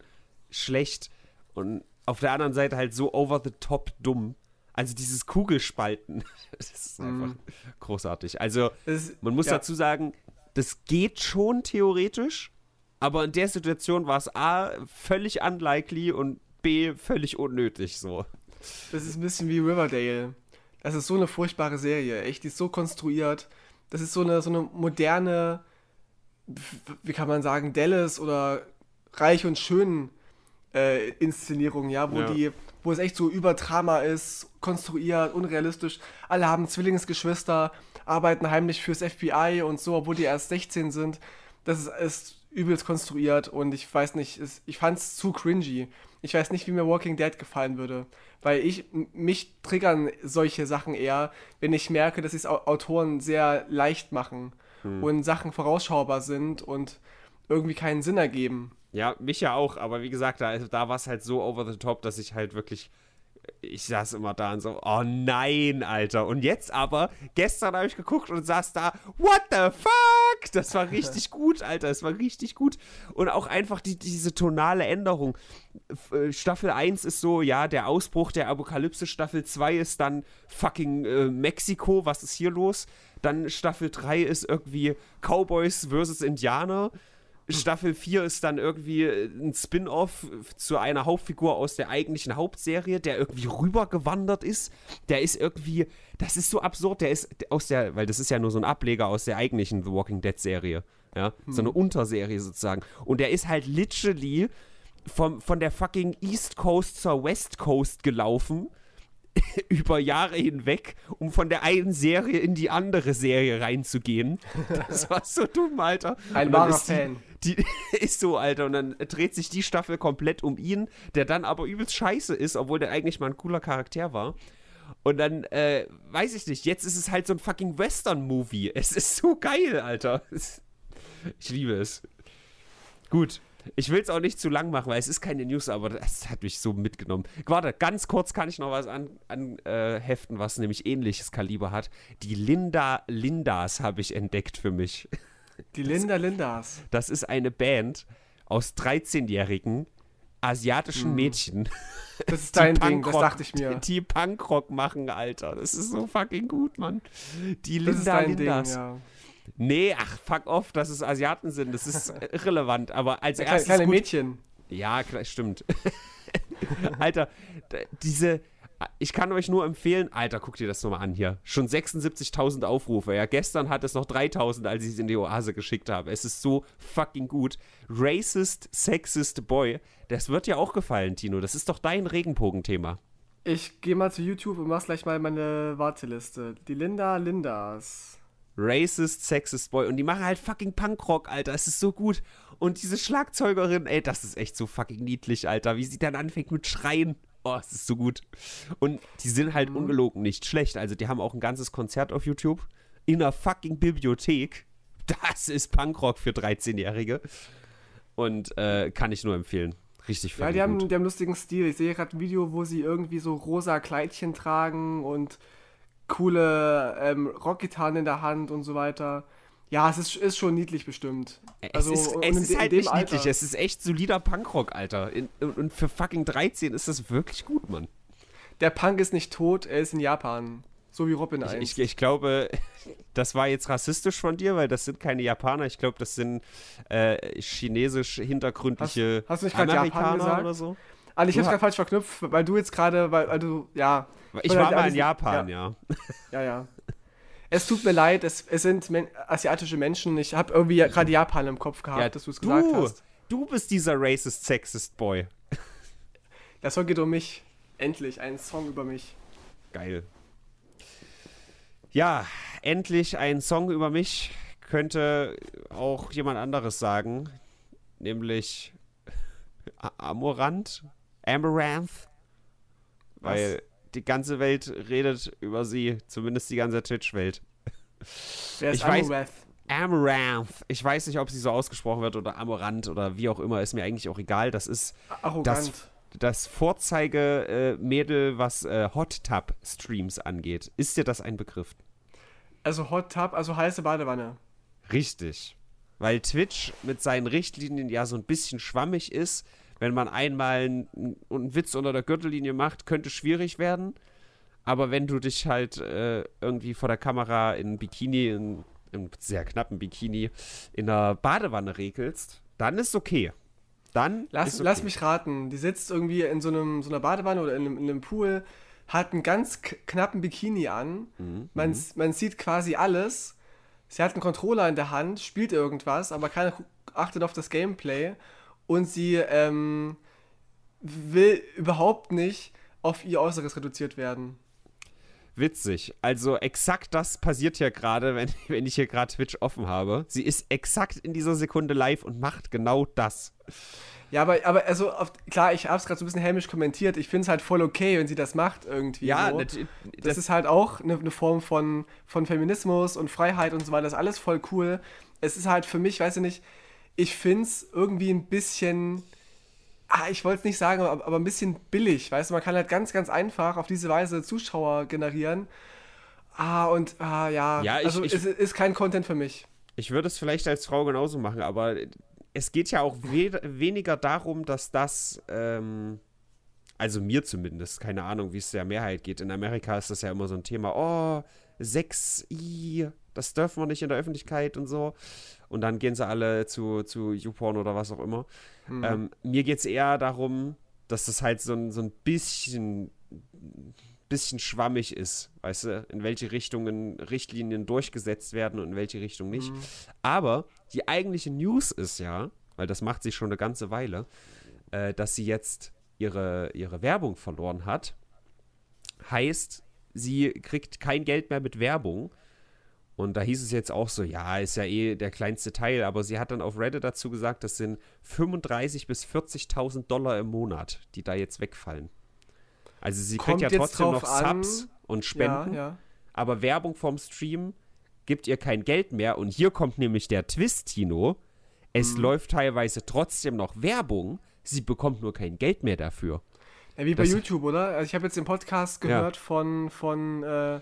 schlecht und auf der anderen Seite halt so over the top dumm. Also dieses Kugelspalten, das ist hm. einfach mm. großartig. Also ist, man muss ja. dazu sagen, das geht schon theoretisch, aber in der Situation war es A, völlig unlikely und B, völlig unnötig so. Das ist ein bisschen wie Riverdale. Das ist so eine furchtbare Serie, echt. Die ist so konstruiert. Das ist so eine, so eine moderne, wie kann man sagen, Dallas oder Reich und Schön äh, Inszenierung, ja, wo ja. die, wo es echt so über Drama ist, konstruiert, unrealistisch. Alle haben Zwillingsgeschwister, arbeiten heimlich fürs FBI und so, obwohl die erst 16 sind. Das ist, ist übelst konstruiert und ich weiß nicht, ist, ich es zu cringy. Ich weiß nicht, wie mir Walking Dead gefallen würde, weil ich mich triggern solche Sachen eher, wenn ich merke, dass es Autoren sehr leicht machen hm. und Sachen vorausschaubar sind und irgendwie keinen Sinn ergeben. Ja, mich ja auch, aber wie gesagt, da, da war es halt so over the top, dass ich halt wirklich ich saß immer da und so, oh nein, Alter. Und jetzt aber, gestern habe ich geguckt und saß da, what the fuck? Das war richtig gut, Alter. Das war richtig gut. Und auch einfach die, diese tonale Änderung. Äh, Staffel 1 ist so, ja, der Ausbruch der Apokalypse. Staffel 2 ist dann fucking äh, Mexiko. Was ist hier los? Dann Staffel 3 ist irgendwie Cowboys versus Indianer. Genau. Staffel 4 ist dann irgendwie äh, ein Spin-off äh, zu einer Hauptfigur aus der eigentlichen Hauptserie, der irgendwie rübergewandert ist. Der ist irgendwie, das ist so absurd, der ist aus der, weil das ist ja nur so ein Ableger aus der eigentlichen The Walking Dead Serie, ja, hm. so eine hm. Unterserie sozusagen. Und der ist halt literally vom, von der fucking East Coast zur West Coast gelaufen. über Jahre hinweg, um von der einen Serie in die andere Serie reinzugehen. Das war so dumm, Alter. Ein wahrer Fan. Die, die ist so, Alter. Und dann dreht sich die Staffel komplett um ihn, der dann aber übelst scheiße ist, obwohl der eigentlich mal ein cooler Charakter war. Und dann, äh, weiß ich nicht, jetzt ist es halt so ein fucking Western-Movie. Es ist so geil, Alter. Ich liebe es. Gut. Ich will es auch nicht zu lang machen, weil es ist keine News, aber das hat mich so mitgenommen. Warte, ganz kurz kann ich noch was anheften, an, äh, was nämlich ähnliches Kaliber hat. Die Linda Lindas habe ich entdeckt für mich. Die Linda Lindas. Das ist eine Band aus 13-jährigen asiatischen hm. Mädchen. Das ist dein Ding, das dachte ich mir. Die Punkrock machen, Alter. Das ist so fucking gut, Mann. Die das Linda Lindas. Ding, ja. Nee, ach, fuck off, dass es Asiaten sind. Das ist irrelevant. Aber als ja, erstes. Kleine, kleine gut, Mädchen. Ja, stimmt. Alter, diese, ich kann euch nur empfehlen, Alter, guckt ihr das nochmal an hier. Schon 76.000 Aufrufe. Ja, gestern hat es noch 3.000, als ich es in die Oase geschickt habe. Es ist so fucking gut. Racist, sexist Boy. Das wird dir auch gefallen, Tino. Das ist doch dein Regenbogenthema. Ich gehe mal zu YouTube und mach's gleich mal meine Warteliste. Die Linda Lindas. Racist, sexist Boy. Und die machen halt fucking Punkrock, Alter. Es ist so gut. Und diese Schlagzeugerin, ey, das ist echt so fucking niedlich, Alter. Wie sie dann anfängt mit Schreien. Oh, es ist so gut. Und die sind halt mhm. ungelogen nicht schlecht. Also, die haben auch ein ganzes Konzert auf YouTube in einer fucking Bibliothek. Das ist Punkrock für 13-Jährige. Und äh, kann ich nur empfehlen. Richtig Ja, die haben, gut. die haben lustigen Stil. Ich sehe gerade ein Video, wo sie irgendwie so rosa Kleidchen tragen und coole ähm, Rockgitarren in der Hand und so weiter. Ja, es ist, ist schon niedlich bestimmt. Also, es ist, es ist halt nicht niedlich, es ist echt solider Punkrock, Alter. In, und für fucking 13 ist das wirklich gut, Mann. Der Punk ist nicht tot, er ist in Japan. So wie Robin eigentlich. Ich, ich, glaube, das war jetzt rassistisch von dir, weil das sind keine Japaner. Ich glaube, das sind äh, chinesisch hintergründliche hast, hast du nicht Amerikaner Japan oder so. Also ich habe gerade falsch verknüpft, weil du jetzt gerade, weil, weil, also, du, ja. Ich war halt mal in Japan, ja. Ja, ja. ja. Es tut mir leid, es, es sind men asiatische Menschen. Ich habe irgendwie gerade Japan im Kopf gehabt, ja, dass du es gesagt hast. Du bist dieser racist, sexist Boy. Der Song geht um mich. Endlich ein Song über mich. Geil. Ja, endlich ein Song über mich könnte auch jemand anderes sagen, nämlich Amorant, Amaranth, weil die ganze Welt redet über sie, zumindest die ganze Twitch-Welt. Wer ist ich Amoreth? Weiß, Amaranth. Ich weiß nicht, ob sie so ausgesprochen wird oder Amaranth oder wie auch immer, ist mir eigentlich auch egal. Das ist das, das vorzeige was äh, Hot Tub-Streams angeht. Ist dir das ein Begriff? Also Hot Tub, also heiße Badewanne. Richtig. Weil Twitch mit seinen Richtlinien ja so ein bisschen schwammig ist wenn man einmal einen, einen Witz unter der Gürtellinie macht, könnte schwierig werden. Aber wenn du dich halt äh, irgendwie vor der Kamera in Bikini, in, in sehr knappen Bikini, in einer Badewanne regelst, dann ist okay. Dann. Lass, okay. lass mich raten. Die sitzt irgendwie in so, einem, so einer Badewanne oder in einem, in einem Pool, hat einen ganz knappen Bikini an. Mhm. Man, mhm. man sieht quasi alles. Sie hat einen Controller in der Hand, spielt irgendwas, aber keiner achtet auf das Gameplay und sie ähm, will überhaupt nicht auf ihr Äußeres reduziert werden. Witzig. Also exakt das passiert ja gerade, wenn, wenn ich hier gerade Twitch offen habe. Sie ist exakt in dieser Sekunde live und macht genau das. Ja, aber, aber also auf, klar, ich habe es gerade so ein bisschen hämisch kommentiert. Ich finde es halt voll okay, wenn sie das macht irgendwie. Ja, so. das, das, ist halt auch eine, eine Form von, von Feminismus und Freiheit und so weiter. Das ist alles voll cool. Es ist halt für mich, weiß ich nicht, ich finde es irgendwie ein bisschen, ah, ich wollte es nicht sagen, aber, aber, ein bisschen billig. Weißt du, man kann halt ganz, ganz einfach auf diese Weise Zuschauer generieren. Ah, und ah, ja, ja ich, also ich, es ist kein Content für mich. Ich würde es vielleicht als Frau genauso machen, aber es geht ja auch we weniger darum, dass das, ähm, also mir zumindest, keine Ahnung, wie es der Mehrheit geht. In Amerika ist das ja immer so ein Thema, oh, Sex, i, das dürfen wir nicht in der Öffentlichkeit und so und dann gehen sie alle zu, zu YouPorn oder was auch immer. Mhm. Ähm, mir geht es eher darum, dass das halt so, ein, so ein bisschen, bisschen schwammig ist, weißt du, in welche Richtungen Richtlinien durchgesetzt werden und in welche Richtung nicht. Mhm. Aber die eigentliche News ist ja, weil das macht sie schon eine ganze Weile, äh, dass sie jetzt ihre, ihre Werbung verloren hat. Heißt, sie kriegt kein Geld mehr mit Werbung und da hieß es jetzt auch so, ja, ist ja eh der kleinste Teil, aber sie hat dann auf Reddit dazu gesagt, das sind 35.000 bis 40.000 Dollar im Monat, die da jetzt wegfallen. Also sie Kommt kriegt ja trotzdem noch an. Subs und Spenden, ja, ja. aber Werbung vom Stream gibt ihr kein Geld mehr. Und hier kommt nämlich der Twist, Tino. Es hm. läuft teilweise trotzdem noch Werbung, sie bekommt nur kein Geld mehr dafür. Ja, wie bei das, YouTube, oder? Also ich habe jetzt den Podcast gehört von, von äh,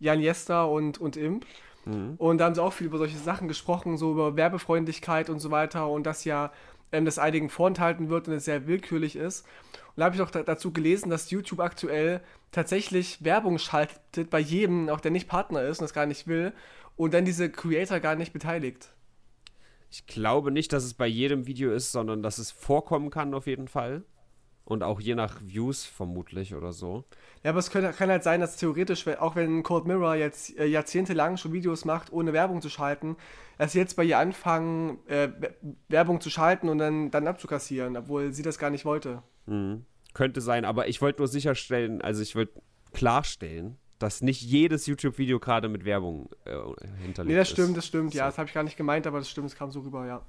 Jan Jester und, und Imp. Mhm. Und da haben sie auch viel über solche Sachen gesprochen, so über Werbefreundlichkeit und so weiter und dass ja ähm, das einigen vorenthalten wird und es sehr willkürlich ist. Und da habe ich auch da dazu gelesen, dass YouTube aktuell tatsächlich Werbung schaltet bei jedem, auch der nicht Partner ist und das gar nicht will und dann diese Creator gar nicht beteiligt. Ich glaube nicht, dass es bei jedem Video ist, sondern dass es vorkommen kann auf jeden Fall. Und auch je nach Views vermutlich oder so. Ja, aber es könnte, kann halt sein, dass theoretisch, auch wenn Cold Mirror jetzt äh, jahrzehntelang schon Videos macht, ohne Werbung zu schalten, dass sie jetzt bei ihr anfangen, äh, Werbung zu schalten und dann, dann abzukassieren, obwohl sie das gar nicht wollte. Mhm. Könnte sein, aber ich wollte nur sicherstellen, also ich wollte klarstellen, dass nicht jedes YouTube-Video gerade mit Werbung äh, hinterlegt ist. Nee, das stimmt, das stimmt, ist. ja, das habe ich gar nicht gemeint, aber das stimmt, es kam so rüber, ja.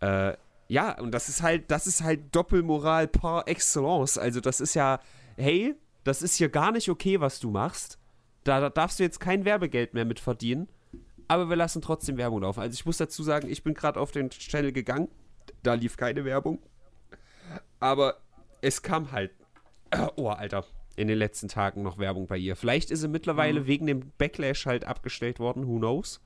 Ja. Äh, ja, und das ist halt, das ist halt Doppelmoral par excellence. Also das ist ja, hey, das ist hier gar nicht okay, was du machst. Da, da darfst du jetzt kein Werbegeld mehr mit verdienen. Aber wir lassen trotzdem Werbung laufen. Also ich muss dazu sagen, ich bin gerade auf den Channel gegangen. Da lief keine Werbung. Aber es kam halt. Oh, Alter in den letzten Tagen noch Werbung bei ihr. Vielleicht ist sie mittlerweile mhm. wegen dem Backlash halt abgestellt worden, who knows.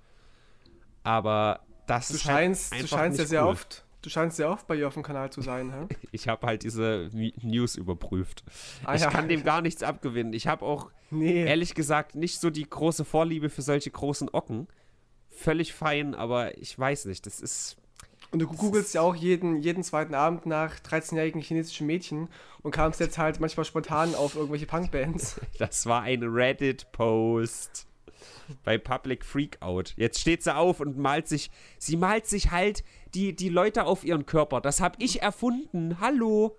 Aber das du ist halt scheinst, halt einfach Du scheinst ja sehr cool. oft Du scheinst sehr oft bei ihr auf dem Kanal zu sein, hä? Ich habe halt diese News überprüft. Ah, ich ja. kann dem gar nichts abgewinnen. Ich habe auch, nee. ehrlich gesagt, nicht so die große Vorliebe für solche großen Ocken. Völlig fein, aber ich weiß nicht. Das ist und du googelst ja auch jeden, jeden zweiten Abend nach 13-jährigen chinesischen Mädchen und kamst jetzt halt manchmal spontan auf irgendwelche Punkbands. Das war ein Reddit-Post bei Public Freakout. Jetzt steht sie auf und malt sich, sie malt sich halt die, die Leute auf ihren Körper. Das habe ich erfunden. Hallo.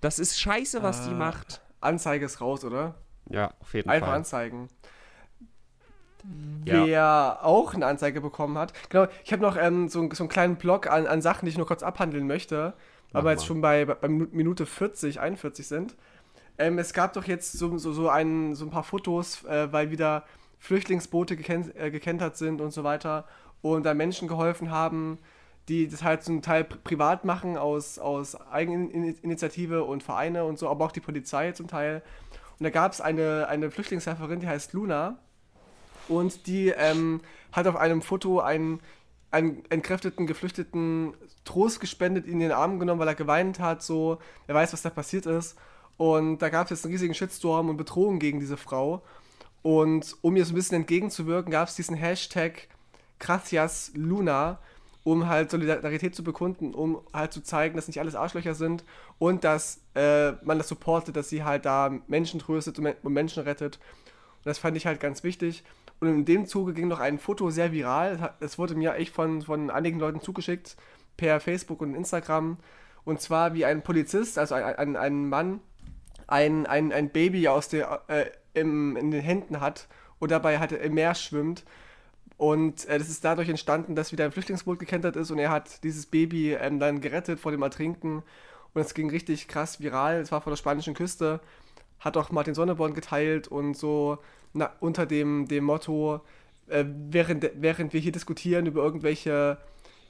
Das ist scheiße, was ah, die äh, macht. Anzeige ist raus, oder? Ja, auf jeden Einfach Fall. Einfach anzeigen. Ja. Wer auch eine Anzeige bekommen hat. Genau, ich habe noch ähm, so, so, einen kleinen Blog an, an, Sachen, die ich nur kurz abhandeln möchte, Mach aber jetzt schon bei, bei Minute 40, 41 sind. Ähm, es gab doch jetzt so, so, so, ein, so ein paar Fotos, äh, weil wieder Flüchtlingsboote geken äh, gekentert sind und so weiter und da Menschen geholfen haben, die das halt zum Teil privat machen aus, aus Eigeninitiative und Vereine und so, aber auch die Polizei zum Teil. Und da gab es eine, eine Flüchtlingshelferin, die heißt Luna. Und die ähm, hat auf einem Foto einen, einen entkräfteten, geflüchteten Trost gespendet, ihn in den Arm genommen, weil er geweint hat, so, er weiß, was da passiert ist. Und da gab es jetzt einen riesigen Shitstorm und Bedrohung gegen diese Frau. Und um ihr so ein bisschen entgegenzuwirken, gab es diesen Hashtag Gracias Luna, um halt Solidarität zu bekunden, um halt zu zeigen, dass nicht alles Arschlöcher sind und dass äh, man das supportet, dass sie halt da Menschen tröstet und, Menschen rettet. Und das fand ich halt ganz wichtig. Und in dem Zuge ging noch ein Foto sehr viral. Es wurde mir echt von, von einigen Leuten zugeschickt per Facebook und Instagram. Und zwar wie ein Polizist, also ein, ein, ein Mann, ein, ein, ein Baby aus der, äh, im, in den Händen hat und dabei halt im Meer schwimmt und äh, das ist dadurch entstanden, dass wieder ein Flüchtlingsboot gekentert ist und er hat dieses Baby ähm, dann gerettet vor dem Ertrinken. Und es ging richtig krass viral. Es war vor der spanischen Küste. Hat auch Martin Sonneborn geteilt und so na, unter dem, dem Motto, äh, während, während wir hier diskutieren über irgendwelche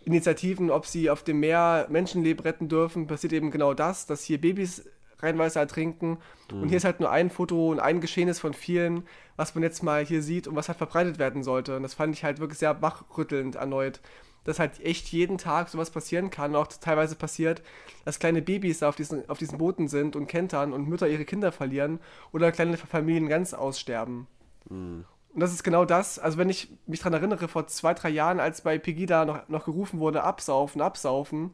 Initiativen, ob sie auf dem Meer Menschenleben retten dürfen, passiert eben genau das, dass hier Babys reinweise ertrinken. Mhm. Und hier mhm. ist halt nur ein Foto und ein Geschehenes von vielen, was man jetzt mal hier sieht und was halt verbreitet werden sollte. Und das fand ich halt wirklich sehr wachrüttelnd erneut. Dass halt echt jeden Tag sowas passieren kann, und auch teilweise passiert, dass kleine Babys da auf diesen, auf diesen Booten sind und kentern und Mütter ihre Kinder verlieren oder kleine Familien ganz aussterben. Mhm. Und das ist genau das, also wenn ich mich daran erinnere, vor zwei, drei Jahren, als bei Pegida noch, noch gerufen wurde, absaufen, absaufen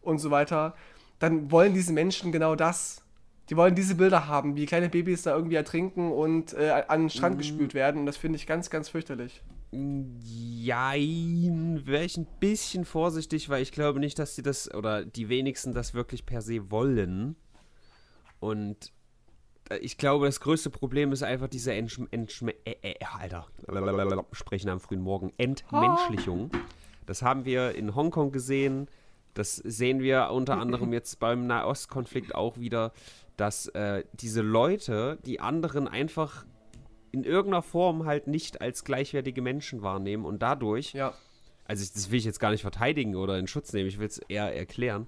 und so weiter, dann wollen diese Menschen genau das. Die wollen diese Bilder haben, wie kleine Babys da irgendwie ertrinken und äh, an den Strand mhm. gespült werden. Und das finde ich ganz, ganz fürchterlich. Jein, wäre ich ein bisschen vorsichtig, weil ich glaube nicht, dass die das oder die wenigsten das wirklich per se wollen. Und äh, ich glaube, das größte Problem ist einfach diese Entsch Entsch äh, äh, äh Alter, sprechen am frühen Morgen Entmenschlichung. Das haben wir in Hongkong gesehen. Das sehen wir unter mhm. anderem jetzt beim Nahostkonflikt auch wieder, dass äh, diese Leute die anderen einfach in irgendeiner Form halt nicht als gleichwertige Menschen wahrnehmen und dadurch, ja. also ich, das will ich jetzt gar nicht verteidigen oder in Schutz nehmen, ich will es eher erklären.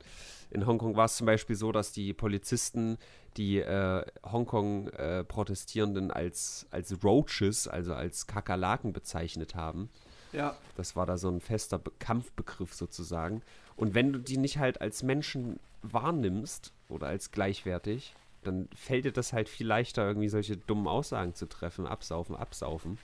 In Hongkong war es zum Beispiel so, dass die Polizisten die äh, Hongkong-Protestierenden äh, als, als Roaches, also als Kakerlaken bezeichnet haben. Ja. Das war da so ein fester Be Kampfbegriff sozusagen. Und wenn du die nicht halt als Menschen wahrnimmst oder als gleichwertig, dann fällt dir das halt viel leichter, irgendwie solche dummen Aussagen zu treffen. Absaufen, absaufen.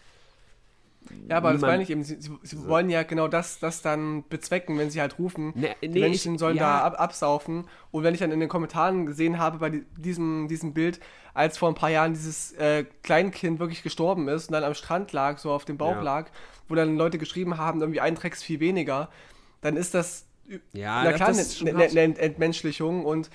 Ja, aber Niemand, das meine ich eben. Sie, sie, wollen ja genau das, das dann bezwecken, wenn sie halt rufen, ne, nee, die Menschen sollen ja. da ab, absaufen. Und wenn ich dann in den Kommentaren gesehen habe bei diesem, diesem Bild, als vor ein paar Jahren dieses äh, Kleinkind wirklich gestorben ist und dann am Strand lag, so auf dem Bauch ja. lag, wo dann Leute geschrieben haben, irgendwie ein Drecks viel weniger, dann ist das ja, na klar eine ne, ne Entmenschlichung und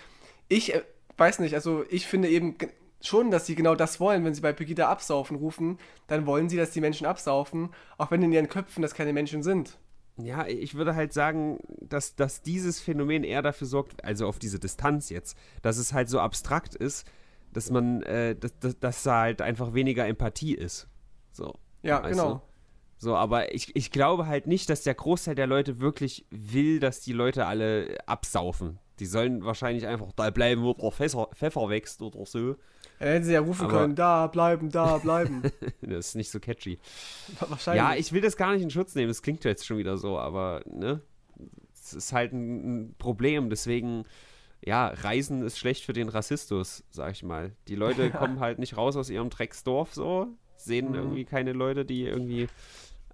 ich äh, weiß nicht, also ich finde eben schon, dass sie genau das wollen, wenn sie bei Pegida absaufen rufen, dann wollen sie, dass die Menschen absaufen, auch wenn in ihren Köpfen das keine Menschen sind. Ja, ich würde halt sagen, dass, dass dieses Phänomen eher dafür sorgt, also auf diese Distanz jetzt, dass es halt so abstrakt ist, dass man, äh, dass, dass, dass da halt einfach weniger Empathie ist. So. Ja, weißt genau. Du? So, aber ich, ich glaube halt nicht, dass der Großteil der Leute wirklich will, dass die Leute alle absaufen. Die sollen wahrscheinlich einfach da bleiben, wo der Pfeffer, wächst oder so. Ja, hätten sie ja rufen aber können, da bleiben, da bleiben. das ist nicht so catchy. Wahrscheinlich. Ja, ich will das gar nicht in Schutz nehmen, das klingt jetzt schon wieder so, aber ne? Es ist halt ein, ein Problem, deswegen ja, Reisen ist schlecht für den Rassismus, sag ich mal. Die Leute kommen halt nicht raus aus ihrem Drecksdorf so, sehen mhm. irgendwie keine Leute, die irgendwie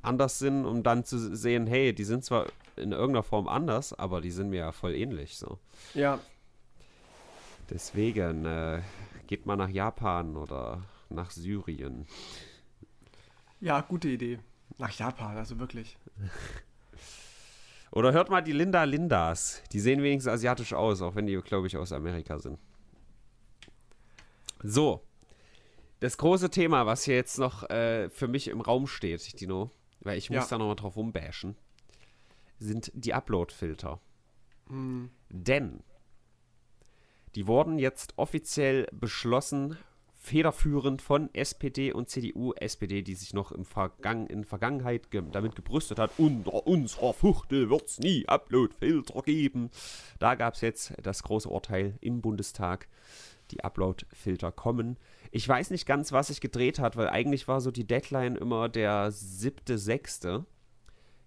anders sind, um dann zu sehen, hey, die sind zwar in irgendeiner Form anders, aber die sind mir ja voll ähnlich so. Ja. Deswegen äh, geht mal nach Japan oder nach Syrien. Ja, gute Idee. Nach Japan, also wirklich. Oder hört mal die Linda Lindas. Die sehen wenigstens asiatisch aus, auch wenn die, glaube ich, aus Amerika sind. So. Das große Thema, was hier jetzt noch äh, für mich im Raum steht, Dino, weil ich muss ja. da nochmal drauf rumbashen, sind die Upload-Filter. Mhm. Denn die wurden jetzt offiziell beschlossen federführend von SPD und CDU. SPD, die sich noch im Vergangen, in Vergangenheit ge damit gebrüstet hat, unter unserer Fuchtel wird es nie Uploadfilter geben. Da gab es jetzt das große Urteil im Bundestag. Die Uploadfilter kommen. Ich weiß nicht ganz, was sich gedreht hat, weil eigentlich war so die Deadline immer der 7.6.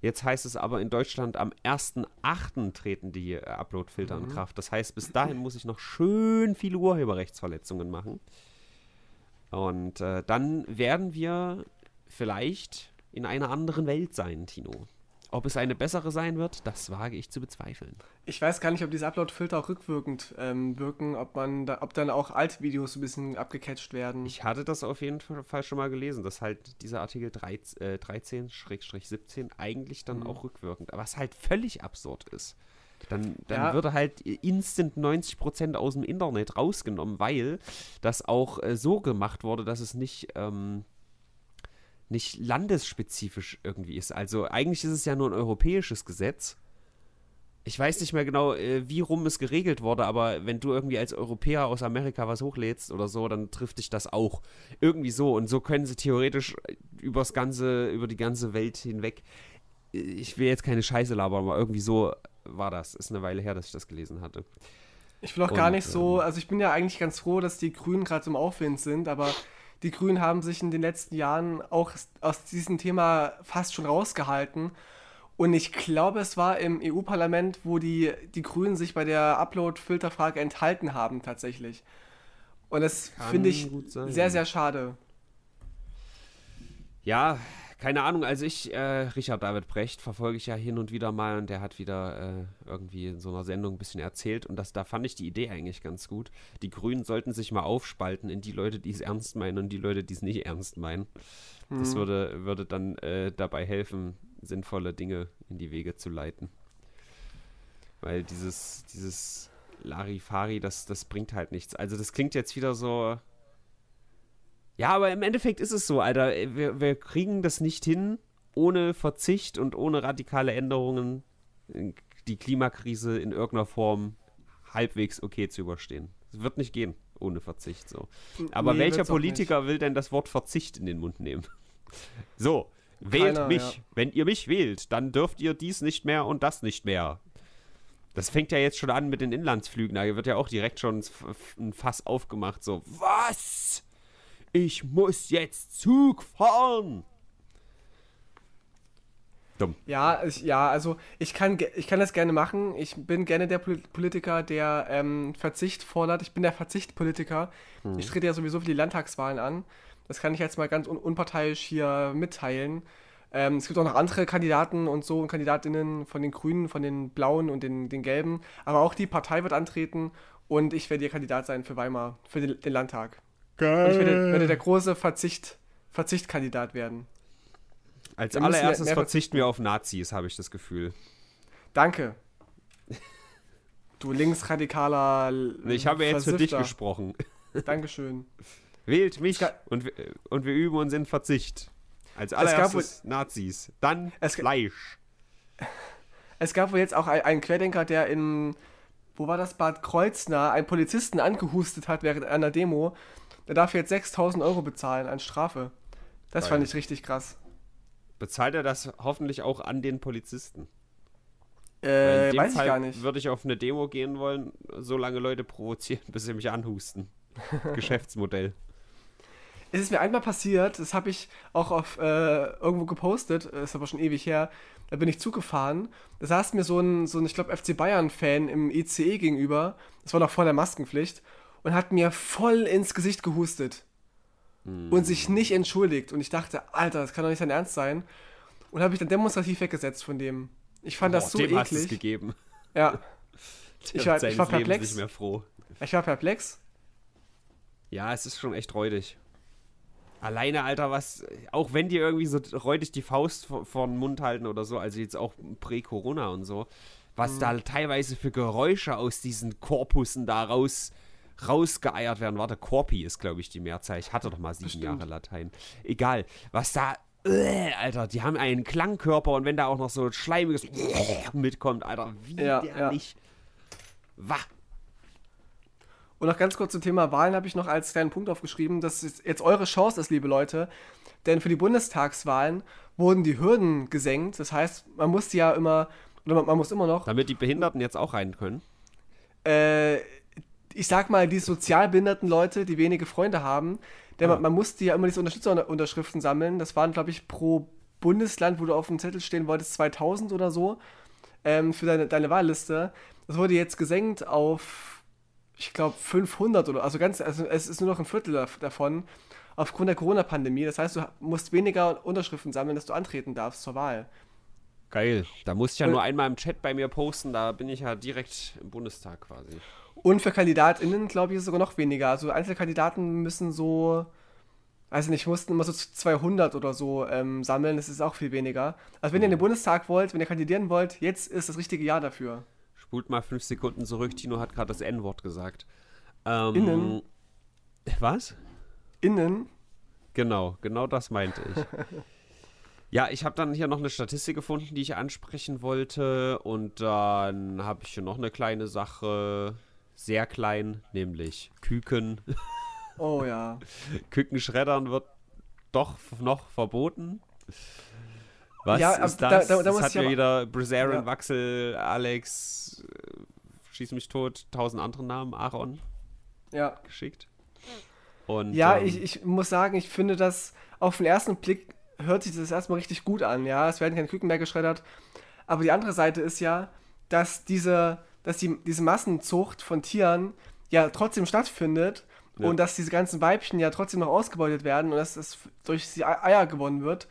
Jetzt heißt es aber in Deutschland, am 1.8. treten die äh, Uploadfilter mhm. in Kraft. Das heißt, bis dahin muss ich noch schön viele Urheberrechtsverletzungen machen. Und äh, dann werden wir vielleicht in einer anderen Welt sein, Tino. Ob es eine bessere sein wird, das wage ich zu bezweifeln. Ich weiß gar nicht, ob diese Upload-Filter auch rückwirkend ähm, wirken, ob man da, ob dann auch alte Videos ein bisschen abgecatcht werden. Ich hatte das auf jeden Fall schon mal gelesen, dass halt dieser Artikel 13-17 äh, eigentlich dann mhm. auch rückwirkend, was halt völlig absurd ist dann, dann ja. würde halt instant 90% aus dem Internet rausgenommen, weil das auch äh, so gemacht wurde, dass es nicht, ähm, nicht landesspezifisch irgendwie ist. Also eigentlich ist es ja nur ein europäisches Gesetz. Ich weiß nicht mehr genau, äh, wie rum es geregelt wurde, aber wenn du irgendwie als Europäer aus Amerika was hochlädst oder so, dann trifft dich das auch. Irgendwie so. Und so können sie theoretisch äh, übers ganze, über die ganze Welt hinweg äh, ich will jetzt keine Scheiße labern, aber irgendwie so war das. Ist eine Weile her, dass ich das gelesen hatte. Ich will auch und, gar nicht so, ähm, also ich bin ja eigentlich ganz froh, dass die Grünen gerade im Aufwind sind, aber die Grünen haben sich in den letzten Jahren auch aus diesem Thema fast schon rausgehalten. Und ich glaube, es war im EU-Parlament, wo die, die Grünen sich bei der Upload-Filterfrage enthalten haben, tatsächlich. Und das finde ich sehr, sehr schade. Ja, keine Ahnung, also ich, äh, Richard David Brecht verfolge ich ja hin und wieder mal und der hat wieder äh, irgendwie in so einer Sendung ein bisschen erzählt und das, da fand ich die Idee eigentlich ganz gut. Die Grünen sollten sich mal aufspalten in die Leute, die es ernst meinen und die Leute, die es nicht ernst meinen. Hm. Das würde, würde dann äh, dabei helfen, sinnvolle Dinge in die Wege zu leiten. Weil dieses, dieses Larifari, das, das bringt halt nichts. Also das klingt jetzt wieder so, ja, aber im Endeffekt ist es so, Alter. Äh, wir, wir kriegen das nicht hin, ohne Verzicht und ohne radikale Änderungen äh, die Klimakrise in irgendeiner Form halbwegs okay zu überstehen. Es wird nicht gehen ohne Verzicht so. Aber nee, welcher Politiker will denn das Wort Verzicht in den Mund nehmen? So, wählt mich. Ja. Wenn ihr mich wählt, dann dürft ihr dies nicht mehr und das nicht mehr. Das fängt ja jetzt schon an mit den Inlandsflügen. Da wird ja auch direkt schon ein Fass aufgemacht. So, was? ich muss jetzt Zug fahren. Dumm. Ja, ich, ja, also ich kann, ich kann das gerne machen. Ich bin gerne der Politiker, der ähm, Verzicht fordert. Ich bin der Verzichtpolitiker. Hm. Ich trete ja sowieso für die Landtagswahlen an. Das kann ich jetzt mal ganz un unparteiisch hier mitteilen. Ähm, es gibt auch noch andere Kandidaten und so und Kandidatinnen von den Grünen, von den Blauen und den, den Gelben. Aber auch die Partei wird antreten und ich werde ihr Kandidat sein für Weimar, für den, den Landtag. Geil. Und ich werde, werde der große Verzicht, Verzichtkandidat werden. Als wir allererstes mehr, mehr verzichten wir auf Nazis, habe ich das Gefühl. Danke. Du linksradikaler. Nee, ich habe ja jetzt für dich gesprochen. Dankeschön. Wählt mich und, wir, und wir üben uns in Verzicht. Als allererstes wohl, Nazis, dann es, Fleisch. Es gab wohl jetzt auch einen Querdenker, der in, wo war das, Bad Kreuzner, einen Polizisten angehustet hat während einer Demo der darf jetzt 6000 Euro bezahlen an Strafe. Das Nein. fand ich richtig krass. Bezahlt er das hoffentlich auch an den Polizisten? Äh, weiß Fall ich gar nicht. Würde ich auf eine Demo gehen wollen, so lange Leute provozieren, bis sie mich anhusten. Geschäftsmodell. Es ist mir einmal passiert, das habe ich auch auf äh, irgendwo gepostet, äh, ist aber schon ewig her. Da bin ich zugefahren. Da saß mir so ein, so ein ich glaube, FC Bayern-Fan im ICE gegenüber. Das war noch vor der Maskenpflicht und hat mir voll ins Gesicht gehustet mhm. und sich hm. nicht entschuldigt. Und ich dachte, Alter, das kann doch nicht sein Ernst sein. Und habe ich dann demonstrativ weggesetzt von dem. Ich fand oh, das so dem eklig. Hast es gegeben. Ja. Ich war, ich war perplex. mehr froh. Ich war perplex. Ja, es ist schon echt räudig. Alleine, Alter, was. Auch wenn die irgendwie so räudig die Faust vor, den Mund halten oder so, also jetzt auch pre-Corona und so, was mhm. da teilweise für Geräusche aus diesen Korpusen da raus rausgeeiert werden. Warte, Corpi ist, glaube ich, die Mehrzahl. Ich hatte doch mal sieben Jahre Latein. Egal, was da äh, Alter, die haben einen Klangkörper und wenn da auch noch so ein schleimiges mitkommt, Alter, wie ja, widerlich. Ja. Wah. Und noch ganz kurz zum Thema Wahlen habe ich noch als kleinen Punkt aufgeschrieben, dass jetzt eure Chance ist, liebe Leute, denn für die Bundestagswahlen wurden die Hürden gesenkt. Das heißt, man muss ja immer, oder man, man muss immer noch. Damit die Behinderten jetzt auch rein können. Äh ich sag mal, die sozial behinderten Leute, die wenige Freunde haben, denn ja. man, man musste ja immer diese Unterstützerunterschriften sammeln. Das waren, glaube ich, pro Bundesland, wo du auf dem Zettel stehen wolltest, 2000 oder so ähm, für deine, deine Wahlliste. Das wurde jetzt gesenkt auf, ich glaube, 500 oder also ganz, also es ist nur noch ein Viertel davon aufgrund der Corona-Pandemie. Das heißt, du musst weniger Unterschriften sammeln, dass du antreten darfst zur Wahl. Geil. Da musst du ja nur einmal im Chat bei mir posten, da bin ich ja direkt im Bundestag quasi. Und für KandidatInnen, glaube ich, ist es sogar noch weniger. Also Einzelkandidaten müssen so, also nicht, mussten immer so 200 oder so ähm, sammeln. Das ist auch viel weniger. Also wenn ihr in den mhm. Bundestag wollt, wenn ihr kandidieren wollt, jetzt ist das richtige Jahr dafür. Spult mal fünf Sekunden zurück. Tino hat gerade das N-Wort gesagt. Ähm, Innen. Was? Innen. Genau, genau das meinte ich. Ja, ich habe dann hier noch eine Statistik gefunden, die ich ansprechen wollte. Und dann habe ich hier noch eine kleine Sache sehr klein, nämlich Küken. Oh ja. Kükenschreddern wird doch noch verboten. Was ja, ist das? Da, da, da das hat ja jeder Brazarian, ja. Waxel, Alex, äh, Schieß mich tot, tausend andere Namen, Aaron ja. geschickt. Und, ja, ähm, ich, ich muss sagen, ich finde das auf den ersten Blick hört sich das erstmal richtig gut an. Ja, es werden keine Küken mehr geschreddert. Aber die andere Seite ist ja, dass diese dass die, diese Massenzucht von Tieren ja trotzdem stattfindet ja. und dass diese ganzen Weibchen ja trotzdem noch ausgebeutet werden und dass das durch die e- Eier gewonnen wird.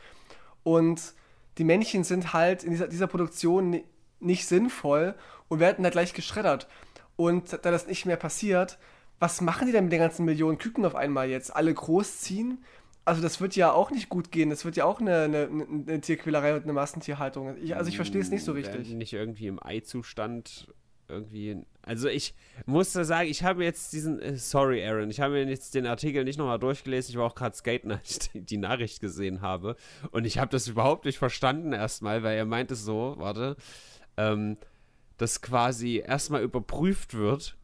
Und die Männchen sind halt in dieser, dieser Produktion nicht sinnvoll und werden da gleich geschreddert. Und da das nicht mehr passiert, was machen die denn mit den ganzen Millionen Küken auf einmal jetzt? Alle großziehen? Also das wird ja auch nicht gut gehen. Das wird ja auch eine, eine, eine Tierquälerei und eine Massentierhaltung. Ich, also ich verstehe es nicht so hm, richtig. Werden nicht irgendwie im Eizustand irgendwie. Also ich muss da sagen, ich habe jetzt diesen. Äh, sorry, Aaron, ich habe mir jetzt den Artikel nicht nochmal durchgelesen. Ich war auch gerade skaten, als ich die Nachricht gesehen habe. Und ich habe das überhaupt nicht verstanden erstmal, weil er meinte so, warte, ähm, dass quasi erstmal überprüft wird,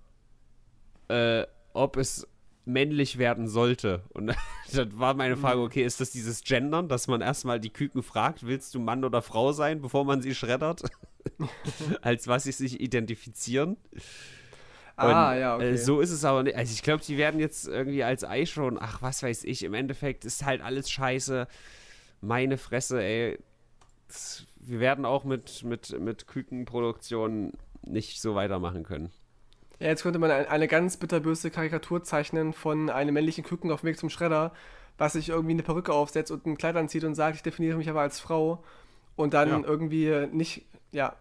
äh, ob es männlich werden sollte. Und das war meine Frage, mhm. okay, ist das dieses Gendern, dass man erstmal die Küken fragt, willst du Mann oder Frau sein, bevor man sie schreddert? Als was sie sich identifizieren. Ah, Und, ah, ja, äh, okay. so ist es aber nicht. Also ich glaube, die werden jetzt irgendwie als Ei schon, ach, was weiß ich, im Endeffekt ist halt alles scheiße. Meine Fresse, ey. wir werden auch mit, mit, mit Kükenproduktion nicht so weitermachen können. Ja, jetzt könnte man eine ganz bitterböse Karikatur zeichnen von einem männlichen Küken auf dem Weg zum Schredder, was sich irgendwie eine Perücke aufsetzt und ein Kleid anzieht und sagt, ich definiere mich aber als Frau und dann ja. irgendwie nicht, ja.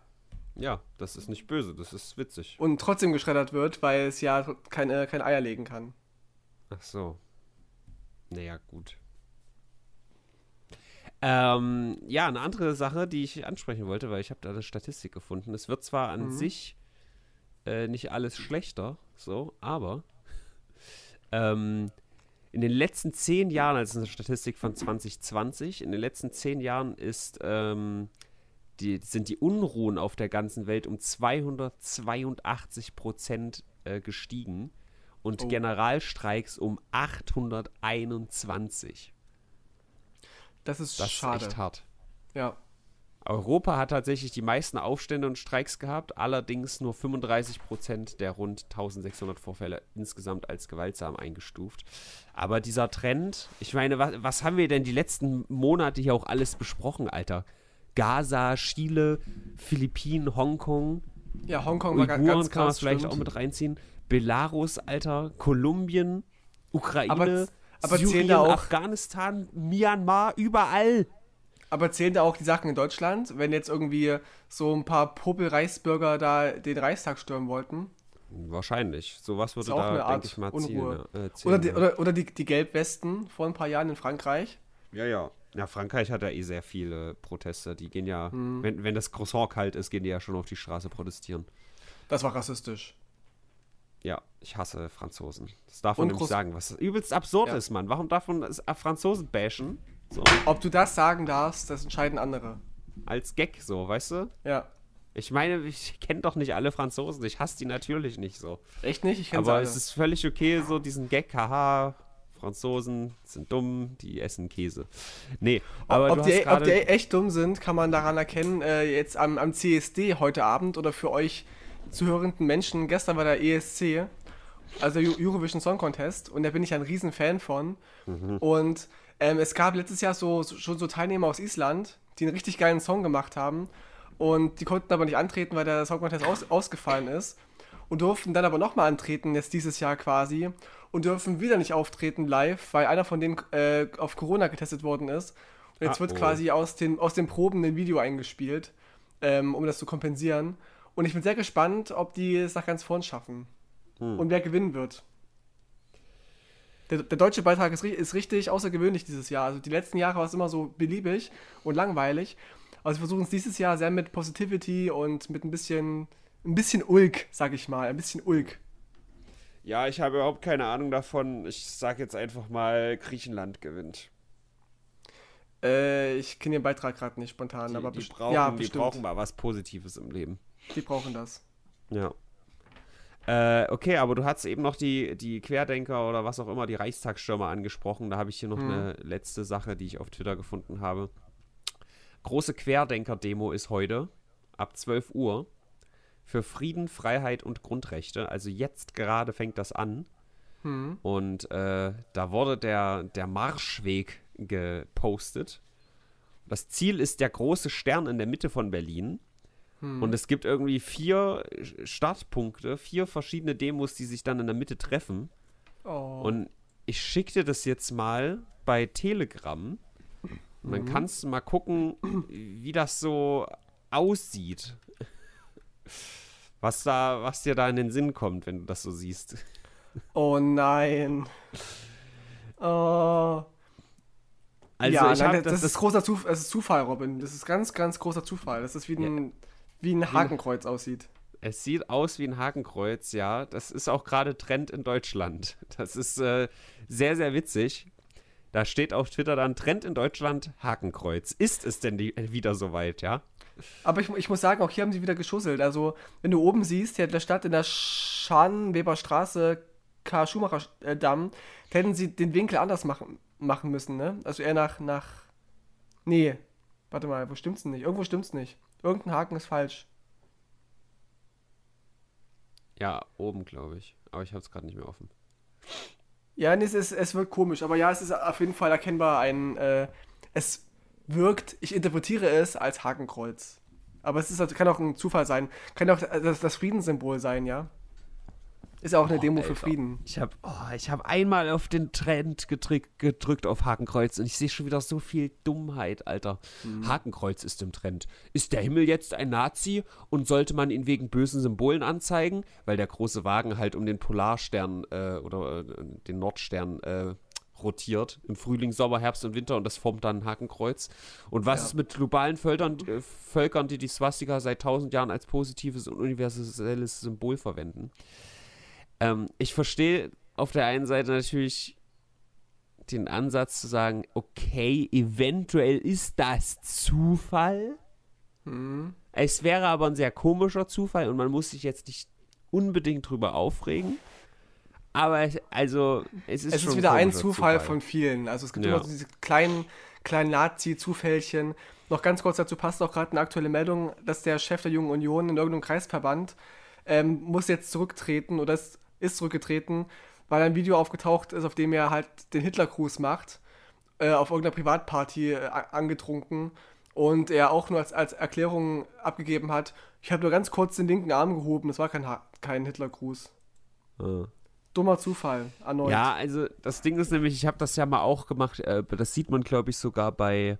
Ja, das ist nicht böse, das ist witzig. Und trotzdem geschreddert wird, weil es ja keine, äh, keine Eier legen kann. Ach so. Naja, gut. Ähm, ja, eine andere Sache, die ich ansprechen wollte, weil ich habe da eine Statistik gefunden. Es wird zwar an mhm. sich äh, nicht alles schlechter, so, aber ähm, in den letzten zehn Jahren, das ist eine Statistik von 2020, in den letzten zehn Jahren ist, ähm, die, sind die Unruhen auf der ganzen Welt um 282 Prozent äh, gestiegen und oh. Generalstreiks um 821. Das ist das schade. Ist echt hart. Ja, Europa hat tatsächlich die meisten Aufstände und Streiks gehabt, allerdings nur 35 Prozent der rund 1600 Vorfälle insgesamt als gewaltsam eingestuft. Aber dieser Trend, ich meine, was, was haben wir denn die letzten Monate hier auch alles besprochen, Alter? Gaza, Chile, Philippinen, Hongkong. Ja, Hongkong Uiguren war ganz, ganz kann man vielleicht stimmt. auch mit reinziehen. Belarus, Alter, Kolumbien, Ukraine, aber, aber Syrien, auch Afghanistan, Myanmar, überall. Aber zählen da auch die Sachen in Deutschland, wenn jetzt irgendwie so ein paar Popel-Reichsbürger da den Reichstag stürmen wollten? Wahrscheinlich. Sowas würde da, denke ich mal, Unruhe. ziehen. Äh, ziehen oder, ja. oder, oder die, die, Gelbwesten vor ein paar Jahren in Frankreich. Ja, ja. Ja, Frankreich hat ja eh sehr viele Proteste. Die gehen ja, hm. wenn, wenn das Croissant kalt ist, gehen die ja schon auf die Straße protestieren. Das war rassistisch. Ja, ich hasse Franzosen. Das darf man nicht sagen, was übelst absurd ja. ist, Mann. Warum darf man äh, Franzosen bashen? So. Ob du das sagen darfst, das entscheiden andere. Als Gag so, weißt du? Ja. Ich meine, ich kenne doch nicht alle Franzosen. Ich hasse die natürlich nicht so. Echt nicht? Ich kenne Aber es ist völlig okay, so diesen Gag, haha, Franzosen sind dumm, die essen Käse. Nee, aber ob, die, ob die, echt dumm sind, kann man daran erkennen, äh, jetzt am, am, CSD heute Abend oder für euch zuhörenden Menschen. Gestern war der ESC, also Eurovision Song Contest, und da bin ich ein Riesenfan von. Mhm. Und ähm, es gab letztes Jahr so, so, schon so Teilnehmer aus Island, die einen richtig geilen Song gemacht haben. Und die konnten aber nicht antreten, weil der Song Contest aus, ausgefallen ist. Und durften dann aber nochmal antreten, jetzt dieses Jahr quasi. Und dürfen wieder nicht auftreten live, weil einer von denen äh, auf Corona getestet worden ist. Und jetzt ah, wird oh. quasi aus den, aus den Proben ein Video eingespielt, ähm, um das zu kompensieren. Und ich bin sehr gespannt, ob die es nach ganz vorn schaffen. Hm. Und wer gewinnen wird. Der, der deutsche Beitrag ist, ist, richtig außergewöhnlich dieses Jahr. Also die letzten Jahre war es immer so beliebig und langweilig. Also wir versuchen es dieses Jahr sehr mit Positivity und mit ein bisschen, ein bisschen Ulk, sag ich mal, ein bisschen Ulk. Ja, ich habe überhaupt keine Ahnung davon. Ich sag jetzt einfach mal, Griechenland gewinnt. Äh, ich kenne den Beitrag gerade nicht spontan, die, aber die brauchen, ja, die brauchen mal was Positives im Leben. Die brauchen das. Ja. Äh, okay, aber du hast eben noch die, die Querdenker oder was auch immer, die Reichstagsstürmer angesprochen. Da habe ich hier noch mhm. eine letzte Sache, die ich auf Twitter gefunden habe. Große Querdenker-Demo ist heute ab 12 Uhr für Frieden, Freiheit und Grundrechte. Also jetzt gerade fängt das an. Mhm. Und äh, da wurde der, der Marschweg gepostet. Das Ziel ist der große Stern in der Mitte von Berlin. Hm. Und es gibt irgendwie vier Startpunkte, vier verschiedene Demos, die sich dann in der Mitte treffen. Oh. Und ich schicke dir das jetzt mal bei Telegram. Und dann mhm. kannst du mal gucken, wie das so aussieht. Was da, was dir da in den Sinn kommt, wenn du das so siehst. Oh nein. Oh. Also ja, ich nein, das, das, ist großer Zuf das ist Zufall, Robin. Das ist ganz, ganz großer Zufall. Das ist wie ein, wie ein Hakenkreuz aussieht. Es sieht aus wie ein Hakenkreuz, ja. Das ist auch gerade Trend in Deutschland. Das ist äh, sehr, sehr witzig. Da steht auf Twitter dann Trend in Deutschland Hakenkreuz. Ist es denn die, äh, wieder soweit, ja? Aber ich, ich, muss sagen, auch hier haben sie wieder geschusselt. Also, wenn du oben siehst, hier in der Stadt in der Schanweberstraße, Karl Schumacher äh, Damm, hätten sie den Winkel anders machen, machen müssen, ne? Also eher nach, nach. Nee, warte mal, wo stimmt's denn nicht? Irgendwo stimmt's nicht. Irgendein Haken ist falsch. Ja, oben, glaube ich. Aber ich habe es gerade nicht mehr offen. Ja, nee, es, ist, es wird komisch, aber ja, es ist auf jeden Fall erkennbar ein. Äh, es wirkt, ich interpretiere es als Hakenkreuz. Aber es ist, halt, kann auch ein Zufall sein. Kann auch das, das Friedenssymbol sein, ja? Ist auch eine oh, Demo Alter. für Frieden. Ich habe oh, hab einmal auf den Trend gedrückt, gedrückt auf Hakenkreuz und ich sehe schon wieder so viel Dummheit, Alter. Mhm. Hakenkreuz ist im Trend. Ist der Himmel jetzt ein Nazi und sollte man ihn wegen bösen Symbolen anzeigen? Weil der große Wagen halt um den Polarstern äh, oder äh, den Nordstern äh, rotiert im Frühling, Sommer, Herbst und Winter und das formt dann ein Hakenkreuz. Und was ja. ist mit globalen Völkern, äh, Völkern, die die Swastika seit tausend Jahren als positives und universelles Symbol verwenden? Ähm, ich verstehe auf der einen Seite natürlich den Ansatz zu sagen, okay, eventuell ist das Zufall. Hm. Es wäre aber ein sehr komischer Zufall und man muss sich jetzt nicht unbedingt drüber aufregen. Aber es, also, es ist. Es ist wieder ein Zufall, Zufall, von vielen. Also es gibt ja. immer so diese kleinen, kleinen Nazi-Zufällchen. Noch ganz kurz dazu passt auch gerade eine aktuelle Meldung, dass der Chef der Jungen Union in irgendeinem Kreisverband ähm, muss jetzt zurücktreten oder ist ist zurückgetreten, weil ein Video aufgetaucht ist, auf dem er halt den Hitlergruß macht, äh, auf irgendeiner Privatparty äh, angetrunken und er auch nur als, als Erklärung abgegeben hat, ich habe nur ganz kurz den linken Arm gehoben, das war kein, ha kein Hitlergruß. Äh. Dummer Zufall, erneut. Ja, also das Ding ist nämlich, ich habe das ja mal auch gemacht, äh, das sieht man glaube ich sogar bei